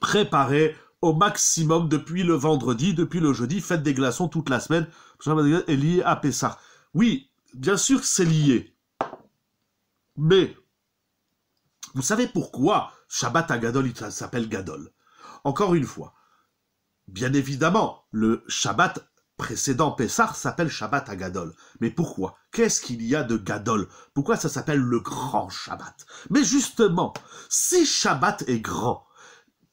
préparer au maximum depuis le vendredi, depuis le jeudi. Faites des glaçons toute la semaine. Est lié à Pessah. Oui, bien sûr, c'est lié. Mais vous savez pourquoi Shabbat à Gadol, il s'appelle Gadol Encore une fois, Bien évidemment, le Shabbat précédent Pessar s'appelle Shabbat à Gadol. Mais pourquoi Qu'est-ce qu'il y a de Gadol Pourquoi ça s'appelle le grand Shabbat Mais justement, si Shabbat est grand,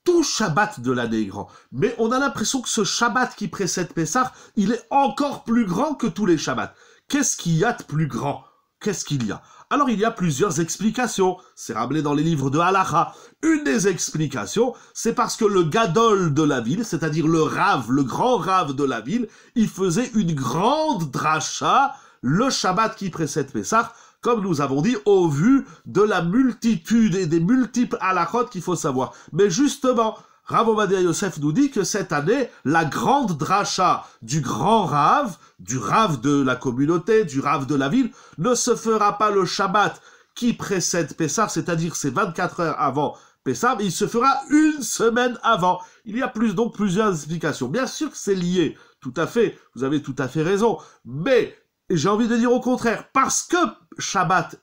tout Shabbat de l'année est grand. Mais on a l'impression que ce Shabbat qui précède Pessah, il est encore plus grand que tous les Shabbats. Qu'est-ce qu'il y a de plus grand qu'est-ce qu'il y a Alors il y a plusieurs explications, c'est rappelé dans les livres de Halacha. Une des explications, c'est parce que le gadol de la ville, c'est-à-dire le rave, le grand rave de la ville, il faisait une grande dracha le Shabbat qui précède Pessah, comme nous avons dit, au vu de la multitude et des multiples halachot qu'il faut savoir. Mais justement, Rav Ovadia Yosef nous dit que cette année, la grande dracha du grand Rav, du Rav de la communauté, du Rav de la ville, ne se fera pas le Shabbat qui précède Pessah, c'est-à-dire ces 24 heures avant Pessah, mais il se fera une semaine avant. Il y a plus donc plusieurs explications. Bien sûr que c'est lié, tout à fait, vous avez tout à fait raison, mais j'ai envie de dire au contraire, parce que Shabbat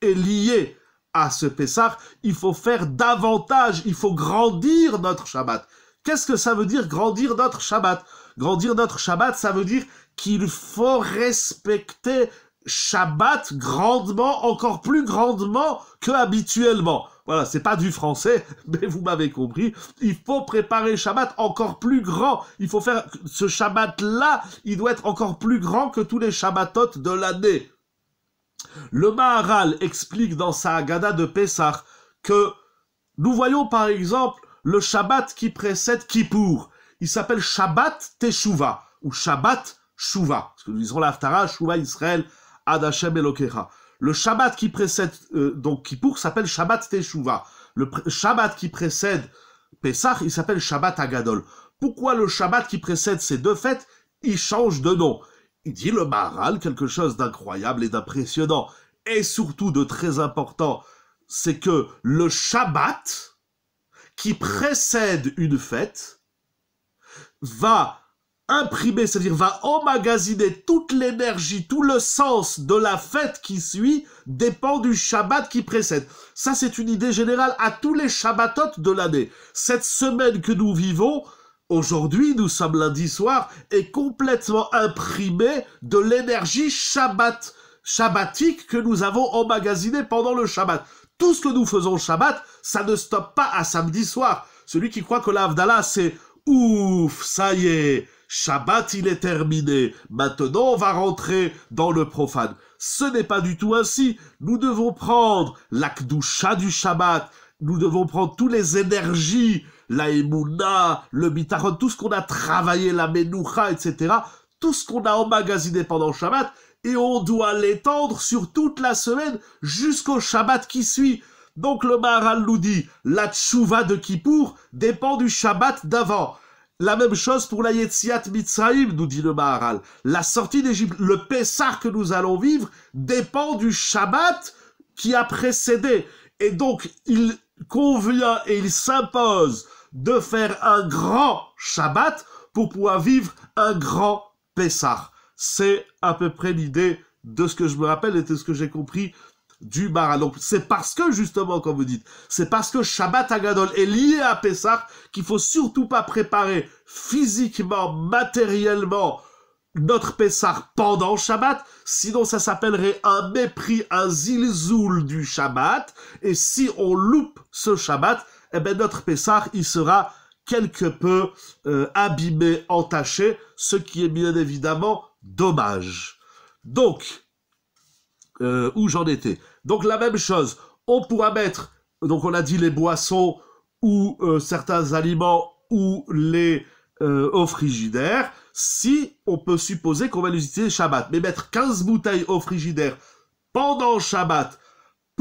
est lié à ce Pessah, il faut faire davantage, il faut grandir notre Shabbat. Qu'est-ce que ça veut dire grandir notre Shabbat Grandir notre Shabbat, ça veut dire qu'il faut respecter Shabbat grandement, encore plus grandement que habituellement. Voilà, c'est pas du français, mais vous m'avez compris. Il faut préparer Shabbat encore plus grand. Il faut faire ce Shabbat-là, il doit être encore plus grand que tous les Shabbatot de l'année. Le Maharal explique dans sa Agada de Pessah que nous voyons par exemple le Shabbat qui précède Kippour. Il s'appelle Shabbat Teshuva ou Shabbat Shuvah. Parce que nous disons l'Aftara, Shuvah Israël, Ad Hashem Le Shabbat qui précède euh, donc Kippour s'appelle Shabbat Teshuva. Le Shabbat qui précède Pessah, il s'appelle Shabbat Agadol. Pourquoi le Shabbat qui précède ces deux fêtes, il change de nom dit le baral, quelque chose d'incroyable et d'impressionnant, et surtout de très important, c'est que le Shabbat, qui précède une fête, va imprimer, c'est-à-dire va emmagasiner toute l'énergie, tout le sens de la fête qui suit, dépend du Shabbat qui précède. Ça, c'est une idée générale à tous les Shabbatot de l'année. Cette semaine que nous vivons, aujourd'hui, nous sommes lundi soir, et complètement imprimé de l'énergie Shabbat, Shabbatique que nous avons emmagasinée pendant le Shabbat. Tout ce que nous faisons Shabbat, ça ne stoppe pas à samedi soir. Celui qui croit que l'Avdallah, c'est ouf, ça y est, Shabbat, il est terminé. Maintenant, on va rentrer dans le profane. Ce n'est pas du tout ainsi. Nous devons prendre l'akdoucha du Shabbat. Nous devons prendre toutes les énergies la le mitarot, tout ce qu'on a travaillé, la Menoucha, etc., tout ce qu'on a emmagasiné pendant Shabbat, et on doit l'étendre sur toute la semaine jusqu'au Shabbat qui suit. Donc le Maharal nous dit, la tshuva de Kippour dépend du Shabbat d'avant. La même chose pour la Yetziat Mitzrayim, nous dit le Maharal. La sortie d'Égypte, le Pessah que nous allons vivre, dépend du Shabbat qui a précédé. Et donc, il convient et il s'impose de faire un grand Shabbat pour pouvoir vivre un grand Pessah. C'est à peu près l'idée de ce que je me rappelle et de ce que j'ai compris du Mara. Donc c'est parce que justement, comme vous dites, c'est parce que Shabbat Agadol est lié à Pessah qu'il faut surtout pas préparer physiquement, matériellement notre Pessah pendant Shabbat, sinon ça s'appellerait un mépris, un zilzoul du Shabbat, et si on loupe ce Shabbat, et eh ben notre Pessah, il sera quelque peu euh, abîmé, entaché, ce qui est bien évidemment dommage. Donc, euh, où j'en étais Donc la même chose, on pourra mettre, donc on a dit les boissons ou euh, certains aliments ou les au frigidaire, si on peut supposer qu'on va l'utiliser Shabbat. Mais mettre 15 bouteilles au frigidaire pendant Shabbat,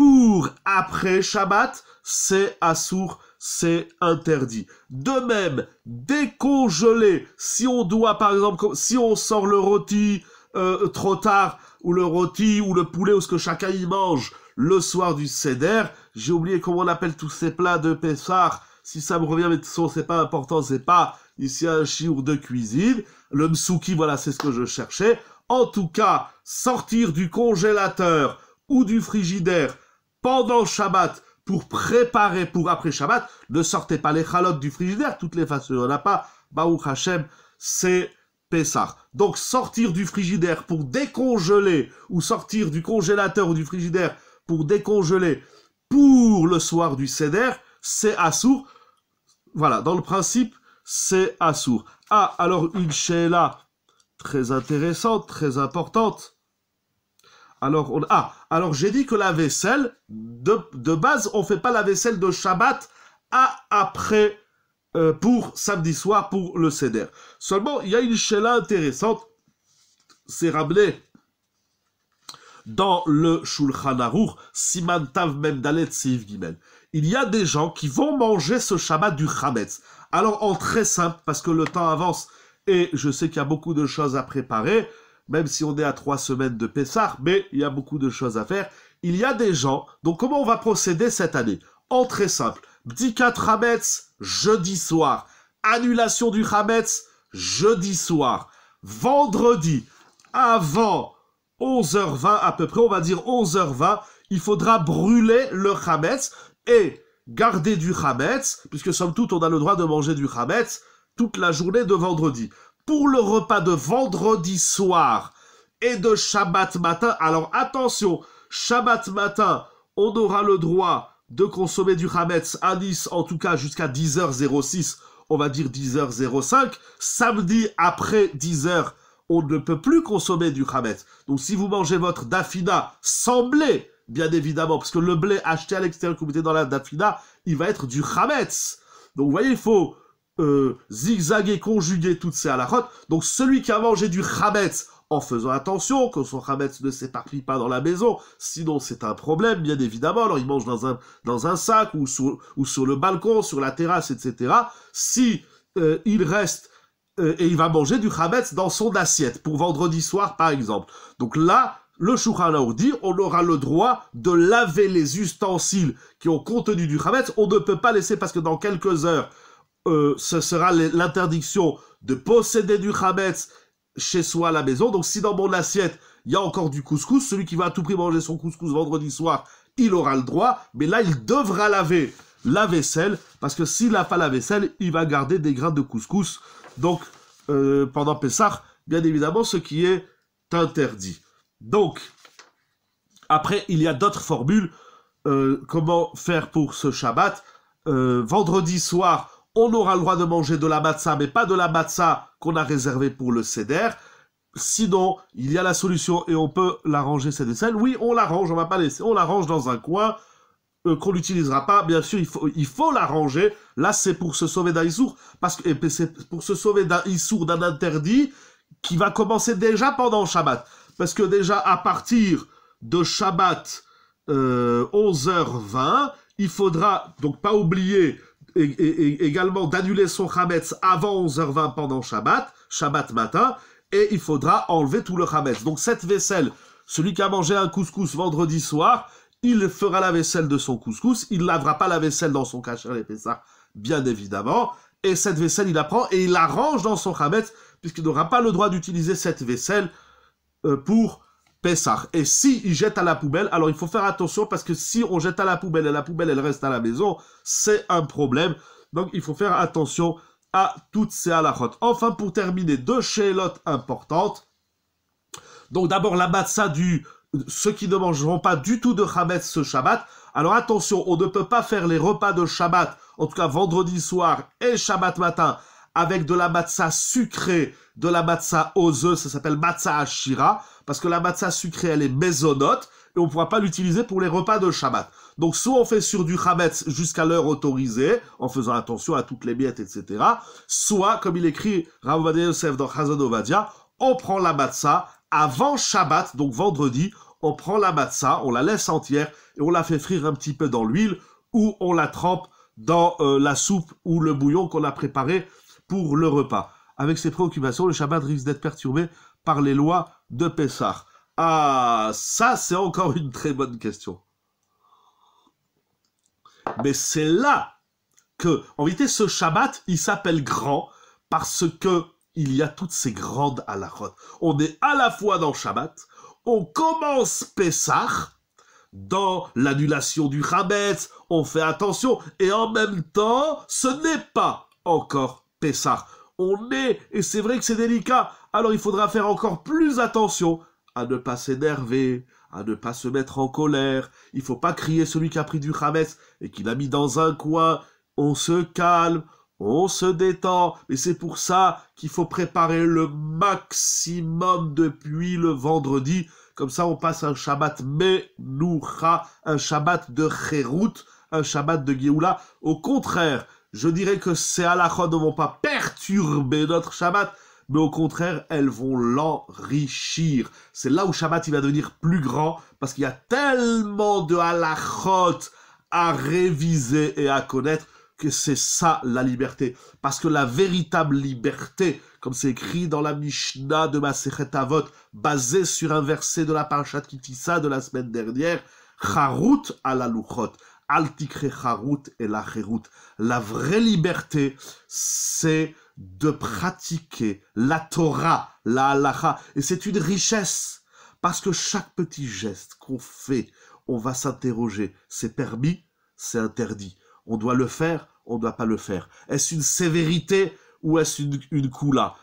pour après Shabbat, c'est assour, c'est interdit. De même, décongeler, si on doit par exemple, si on sort le rôti euh, trop tard, ou le rôti, ou le poulet, ou ce que chacun y mange, le soir du Seder, j'ai oublié comment on appelle tous ces plats de Pessar, si ça me revient, mais de toute façon, c'est pas important, c'est pas ici un chiour de cuisine. Le msouki, voilà, c'est ce que je cherchais. En tout cas, sortir du congélateur ou du frigidaire pendant Shabbat pour préparer pour après Shabbat. Ne sortez pas les chalotes du frigidaire, toutes les façons. On a pas Baruch Hashem, c'est Pessah. Donc sortir du frigidaire pour décongeler ou sortir du congélateur ou du frigidaire pour décongeler pour le soir du Seder, c'est assour. Voilà, dans le principe, c'est assour. Ah, alors une là très intéressante, très importante. Alors, ah, alors j'ai dit que la vaisselle, de, base, on ne fait pas la vaisselle de Shabbat après, euh, pour samedi soir, pour le Seder. Seulement, il y a une chéla intéressante, c'est rappelé dans le Shulchan Aruch, Siman Tav Dalet Siv Gimel. Il y a des gens qui vont manger ce Shabbat du Chametz. Alors, en très simple, parce que le temps avance et je sais qu'il y a beaucoup de choses à préparer, même si on est à trois semaines de Pessah, mais il y a beaucoup de choses à faire. Il y a des gens, donc comment on va procéder cette année En très simple, Bdikat Hametz, jeudi soir. Annulation du Hametz, jeudi soir. Vendredi, avant 11h20 à peu près, on va dire 11h20, il faudra brûler le Hametz et garder du Hametz, puisque somme toute on a le droit de manger du Hametz toute la journée de vendredi pour le repas de vendredi soir et de Shabbat matin. Alors attention, Shabbat matin, on aura le droit de consommer du Hametz à Nice, en tout cas jusqu'à 10h06, on va dire 10h05. Samedi après 10h, on ne peut plus consommer du Hametz. Donc si vous mangez votre dafina sans blé, bien évidemment, parce que le blé acheté à l'extérieur que vous dans la dafina, il va être du Hametz. Donc vous voyez, il faut euh, zigzaguer, conjuguer toutes ces halakhot. Donc celui qui a mangé du khametz en faisant attention que son khametz ne s'éparpille pas dans la maison, sinon c'est un problème, bien évidemment. Alors il mange dans un, dans un sac ou sur, ou sur le balcon, sur la terrasse, etc. Si euh, il reste euh, et il va manger du khametz dans son assiette, pour vendredi soir par exemple. Donc là, le a dit on aura le droit de laver les ustensiles qui ont contenu du khametz. On ne peut pas laisser, parce que dans quelques heures, euh, ce sera l'interdiction de posséder du chametz chez soi à la maison. Donc si dans mon assiette, il y a encore du couscous, celui qui va à tout prix manger son couscous vendredi soir, il aura le droit, mais là, il devra laver la vaisselle, parce que s'il n'a pas la vaisselle, il va garder des grains de couscous. Donc, euh, pendant Pessah, bien évidemment, ce qui est interdit. Donc, après, il y a d'autres formules. Euh, comment faire pour ce Shabbat Vendredi soir, on aura le droit de manger de la matzah, mais pas de la matzah qu'on a réservée pour le céder, Sinon, il y a la solution et on peut l'arranger cette vaisselle. Oui, on l'arrange, on va pas laisser, on l'arrange dans un coin euh, qu'on n'utilisera pas. Bien sûr, il faut, il faut l'arranger. Là, c'est pour se sauver d'un issour, parce que c'est pour se sauver d'un issour, d'un interdit qui va commencer déjà pendant Shabbat, parce que déjà à partir de Shabbat 11h20, euh, il faudra donc pas oublier et, également d'annuler son Hametz avant 11h20 pendant Shabbat, Shabbat matin, et il faudra enlever tout le Hametz. Donc cette vaisselle, celui qui a mangé un couscous vendredi soir, il fera la vaisselle de son couscous, il lavera pas la vaisselle dans son cachet et ça, bien évidemment, et cette vaisselle, il la prend et il la range dans son Hametz, puisqu'il n'aura pas le droit d'utiliser cette vaisselle euh, pour Pessah. Et si il jette à la poubelle, alors il faut faire attention parce que si on jette à la poubelle et la poubelle elle reste à la maison, c'est un problème. Donc il faut faire attention à toutes ces halachot. Enfin, pour terminer, deux chélotes importantes. Donc d'abord la matza du ceux qui ne mangeront pas du tout de Hametz ce Shabbat. Alors attention, on ne peut pas faire les repas de Shabbat, en tout cas vendredi soir et Shabbat matin, avec de la matza sucrée, de la matza aux œufs, ça s'appelle matza ashira parce que la matza sucrée, elle est maisonnote, et on ne pourra pas l'utiliser pour les repas de Shabbat. Donc soit on fait sur du Hametz jusqu'à l'heure autorisée, en faisant attention à toutes les miettes, etc. Soit, comme il écrit Rav Yosef dans Chazon on prend la matzah avant Shabbat, donc vendredi, on prend la matza on la laisse entière, et on la fait frire un petit peu dans l'huile, ou on la trempe dans euh, la soupe ou le bouillon qu'on a préparé pour le repas. Avec ces préoccupations, le Shabbat risque d'être perturbé par les lois de Pessah Ah, ça, c'est encore une très bonne question. Mais c'est là que, en réalité, ce Shabbat, il s'appelle grand parce que il y a toutes ces grandes halakhot. On est à la fois dans Shabbat, on commence Pessah, dans l'annulation du Chabetz, on fait attention, et en même temps, ce n'est pas encore Pessah. On est, et c'est vrai que c'est délicat, alors il faudra faire encore plus attention à ne pas s'énerver, à ne pas se mettre en colère. Il faut pas crier celui qui a pris du Hametz et qui l'a mis dans un coin. On se calme, on se détend. Et c'est pour ça qu'il faut préparer le maximum depuis le vendredi. Comme ça, on passe un Shabbat Menoucha, un Shabbat de Kherout, un Shabbat de Géoula. Au contraire, je dirais que ces de ne vont pas perturber notre Shabbat mais au contraire, elles vont l'enrichir. C'est là où Shabbat il va devenir plus grand, parce qu'il y a tellement de halachot à réviser et à connaître que c'est ça la liberté. Parce que la véritable liberté, comme c'est écrit dans la Mishnah de Masechet Avot, basée sur un verset de la Parashat Kitissa de la semaine dernière, Harut à Altikre Harut et la La vraie liberté, c'est de pratiquer la Torah, la halacha. Et c'est une richesse, parce que chaque petit geste qu'on fait, on va s'interroger. C'est permis, c'est interdit. On doit le faire, on ne doit pas le faire. Est-ce une sévérité ou est-ce une, une coula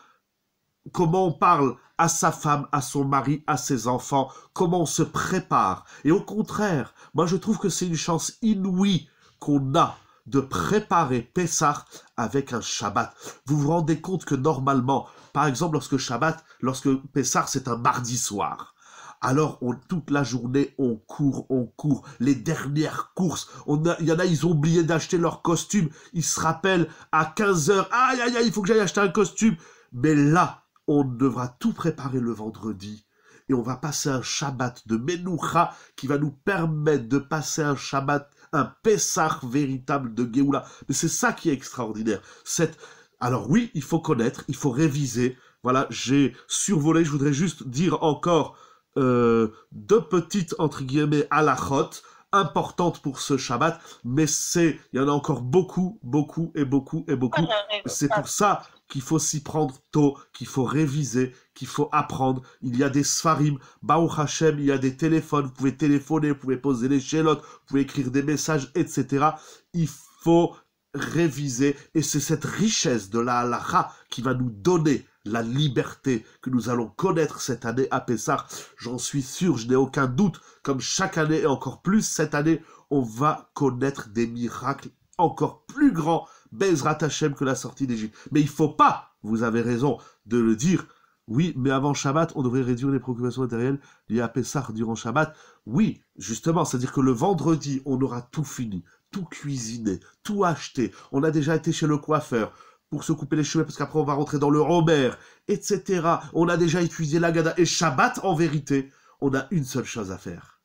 Comment on parle à sa femme, à son mari, à ses enfants Comment on se prépare Et au contraire, moi je trouve que c'est une chance inouïe qu'on a de préparer Pessah avec un Shabbat. Vous vous rendez compte que normalement, par exemple, lorsque Shabbat, lorsque Pessah, c'est un mardi soir. Alors, toute la journée, on court, on court. Les dernières courses, il y en a, ils ont oublié d'acheter leur costume. Ils se rappellent à 15h, aïe, aïe, aïe, il faut que j'aille acheter un costume. Mais là, on devra tout préparer le vendredi. Et on va passer un Shabbat de Menoucha qui va nous permettre de passer un Shabbat un Pessah véritable de Géoula. Mais c'est ça qui est extraordinaire. Cette... Alors oui, il faut connaître, il faut réviser. Voilà, j'ai survolé, je voudrais juste dire encore euh, deux petites, entre guillemets, rote importante pour ce Shabbat, mais c'est, il y en a encore beaucoup, beaucoup et beaucoup et beaucoup. Ah, c'est ah. pour ça qu'il faut s'y prendre tôt, qu'il faut réviser, qu'il faut apprendre. Il y a des sfarim, Baruch Hashem, il y a des téléphones, vous pouvez téléphoner, vous pouvez poser les chélotes, vous pouvez écrire des messages, etc. Il faut réviser et c'est cette richesse de la halakha qui va nous donner la liberté que nous allons connaître cette année à Pessah. J'en suis sûr, je n'ai aucun doute, comme chaque année et encore plus cette année, on va connaître des miracles encore plus grands, Bezrat Hashem, que la sortie d'Égypte. Mais il faut pas, vous avez raison de le dire, oui, mais avant Shabbat, on devrait réduire les préoccupations matérielles liées à Pessah durant Shabbat. Oui, justement, c'est-à-dire que le vendredi, on aura tout fini, tout cuisiné, tout acheté. On a déjà été chez le coiffeur pour se couper les cheveux, parce qu'après on va rentrer dans le Robert, etc. On a déjà étudié la Et Shabbat, en vérité, on a une seule chose à faire.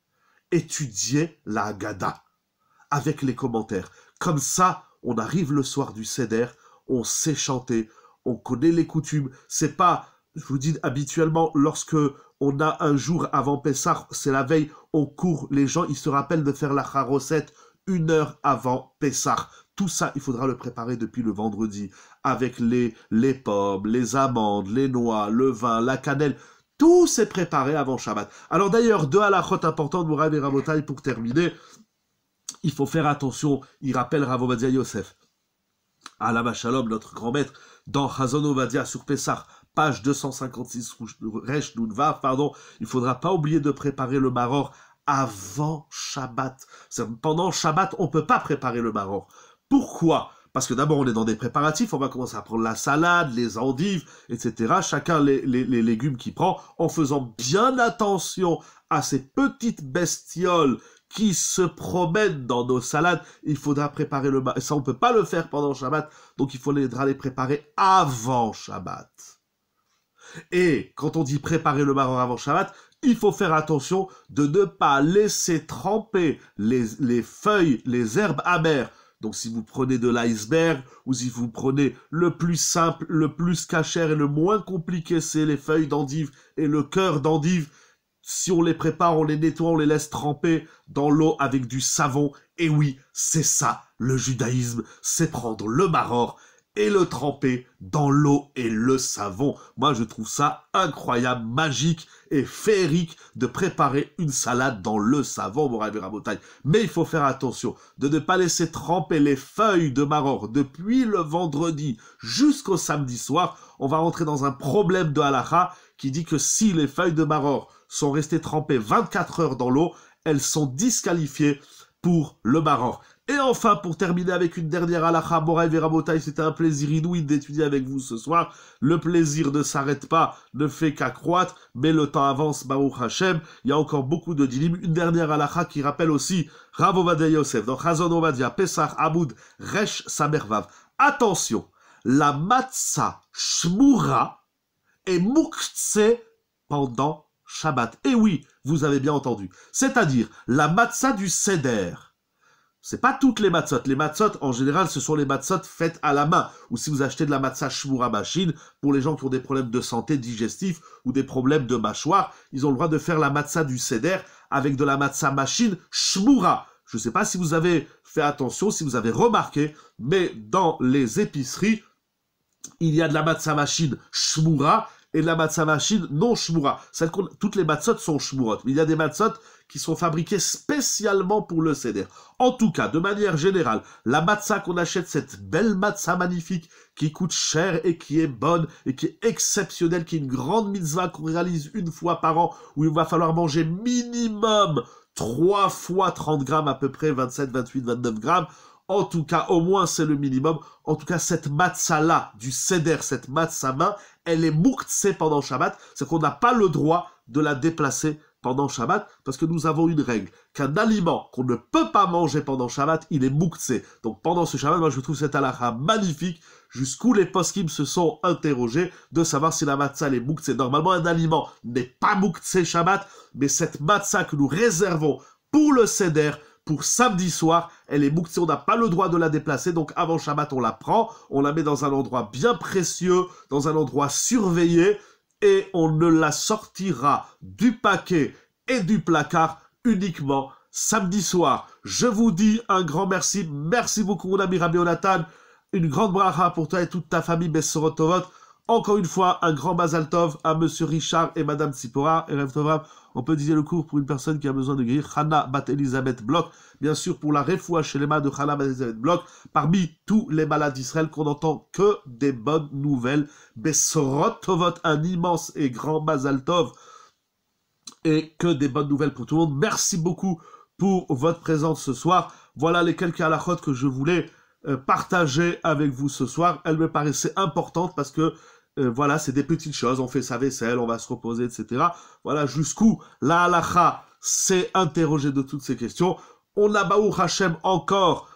Étudier la Gada avec les commentaires. Comme ça, on arrive le soir du Seder, on sait chanter, on connaît les coutumes. C'est pas, je vous dis habituellement, lorsque on a un jour avant Pessah, c'est la veille, on court, les gens, ils se rappellent de faire la charosette une heure avant Pessah. Tout ça, il faudra le préparer depuis le vendredi, avec les, les pommes, les amandes, les noix, le vin, la cannelle. Tout s'est préparé avant Shabbat. Alors d'ailleurs, deux halakhot importantes, pour et Rabotai, pour terminer. Il faut faire attention, il rappelle Ravovadia Yosef. Alama Shalom, notre grand maître, dans Chazon Ovadia sur Pessah, page 256, Resh ne pardon, il faudra pas oublier de préparer le maror avant Shabbat. Pendant Shabbat, on peut pas préparer le maror. Pourquoi Parce que d'abord, on est dans des préparatifs, on va commencer à prendre la salade, les endives, etc. Chacun les, légumes qu'il prend, en faisant bien attention à ces petites bestioles qui se promènent dans nos salades, il faudra préparer le Ça, on ne peut pas le faire pendant Shabbat, donc il faudra les préparer avant Shabbat. Et quand on dit préparer le marron avant Shabbat, il faut faire attention de ne pas laisser tremper les, les feuilles, les herbes amères donc si vous prenez de l'iceberg, ou si vous prenez le plus simple, le plus cachère et le moins compliqué, c'est les feuilles d'endive et le cœur d'endive. Si on les prépare, on les nettoie, on les laisse tremper dans l'eau avec du savon. Et oui, c'est ça, le judaïsme, c'est prendre le maror et le tremper dans l'eau et le savon. Moi, je trouve ça incroyable, magique et féerique de préparer une salade dans le savon, mon à Mais il faut faire attention de ne pas laisser tremper les feuilles de maror depuis le vendredi jusqu'au samedi soir. On va rentrer dans un problème de halakha qui dit que si les feuilles de maror sont restées trempées 24 heures dans l'eau, elles sont disqualifiées pour le maror. Et enfin, pour terminer avec une dernière halakha, Moraï Verabotay, c'était un plaisir inouï d'étudier avec vous ce soir. Le plaisir ne s'arrête pas, ne fait qu'accroître, mais le temps avance, Baruch Hashem. Il y a encore beaucoup de dilim. Une dernière halakha qui rappelle aussi Rav Yosef, dans Chazonovadia, Ovadia, Resh, Samervav. Attention, la matza shmura est muktse pendant Shabbat. Et eh oui, vous avez bien entendu. C'est-à-dire, la matza du seder c'est pas toutes les matzot. Les matzot, en général, ce sont les matzot faites à la main. Ou si vous achetez de la matzah shmura machine, pour les gens qui ont des problèmes de santé digestif ou des problèmes de mâchoire, ils ont le droit de faire la matzah du seder avec de la matzah machine shmura. Je ne sais pas si vous avez fait attention, si vous avez remarqué, mais dans les épiceries, il y a de la matzah machine shmura et de la matzah machine non shmura. Toutes les matzot sont shmurot. il y a des matzot qui sont fabriqués spécialement pour le seder. En tout cas, de manière générale, la matza qu'on achète, cette belle matza magnifique qui coûte cher et qui est bonne et qui est exceptionnelle, qui est une grande mitzvah qu'on réalise une fois par an où il va falloir manger minimum 3 fois 30 grammes à peu près, 27, 28, 29 grammes. En tout cas, au moins c'est le minimum. En tout cas, cette matza là du céder, cette matza main, elle est mouktsé pendant Shabbat. C'est qu'on n'a pas le droit de la déplacer pendant Shabbat, parce que nous avons une règle, qu'un aliment qu'on ne peut pas manger pendant Shabbat, il est mouktsé. Donc pendant ce Shabbat, moi je trouve cette halakha magnifique, jusqu'où les poskim se sont interrogés de savoir si la matzah est mouktsé. Normalement, un aliment n'est pas mouktsé Shabbat, mais cette matzah que nous réservons pour le seder, pour samedi soir. Elle est mouktsé, on n'a pas le droit de la déplacer. Donc avant Shabbat, on la prend, on la met dans un endroit bien précieux, dans un endroit surveillé, et on ne la sortira du paquet et du placard uniquement samedi soir. Je vous dis un grand merci. Merci beaucoup, mon ami Rabbi Onatan. Une grande bracha pour toi et toute ta famille, Bessorot encore une fois, un grand Mazaltov à Monsieur Richard et Madame Tsipora. Et on peut dire le cours pour une personne qui a besoin de guérir. Hanna Bat Elisabeth Bloch, bien sûr pour la refouage chez les mains de Hanna Bat Elisabeth Bloch. Parmi tous les malades d'Israël, qu'on n'entend que des bonnes nouvelles. rote un immense et grand Mazaltov. Et que des bonnes nouvelles pour tout le monde. Merci beaucoup pour votre présence ce soir. Voilà les quelques halakhot que je voulais euh, partager avec vous ce soir, elle me paraissait importante parce que euh, voilà, c'est des petites choses, on fait sa vaisselle, on va se reposer, etc. Voilà jusqu'où la halacha s'est interrogée de toutes ces questions. On a Baou Hachem encore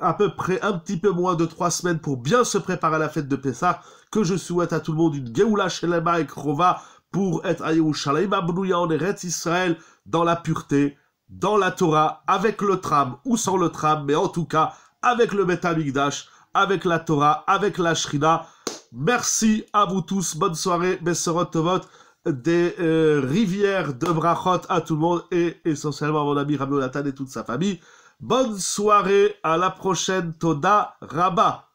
à peu près un petit peu moins de trois semaines pour bien se préparer à la fête de Pessah, que je souhaite à tout le monde une Geoula Shelema et Krova pour être à Yerushalayim Abnouya en Eretz Israël dans la pureté, dans la Torah, avec le tram ou sans le tram, mais en tout cas avec le Metamikdash, avec la Torah, avec la Shrina. Merci à vous tous. Bonne soirée, Besserot Tovot. Des euh, rivières de Brachot à tout le monde et essentiellement à mon ami Rabbi et toute sa famille. Bonne soirée, à la prochaine. Toda Rabat.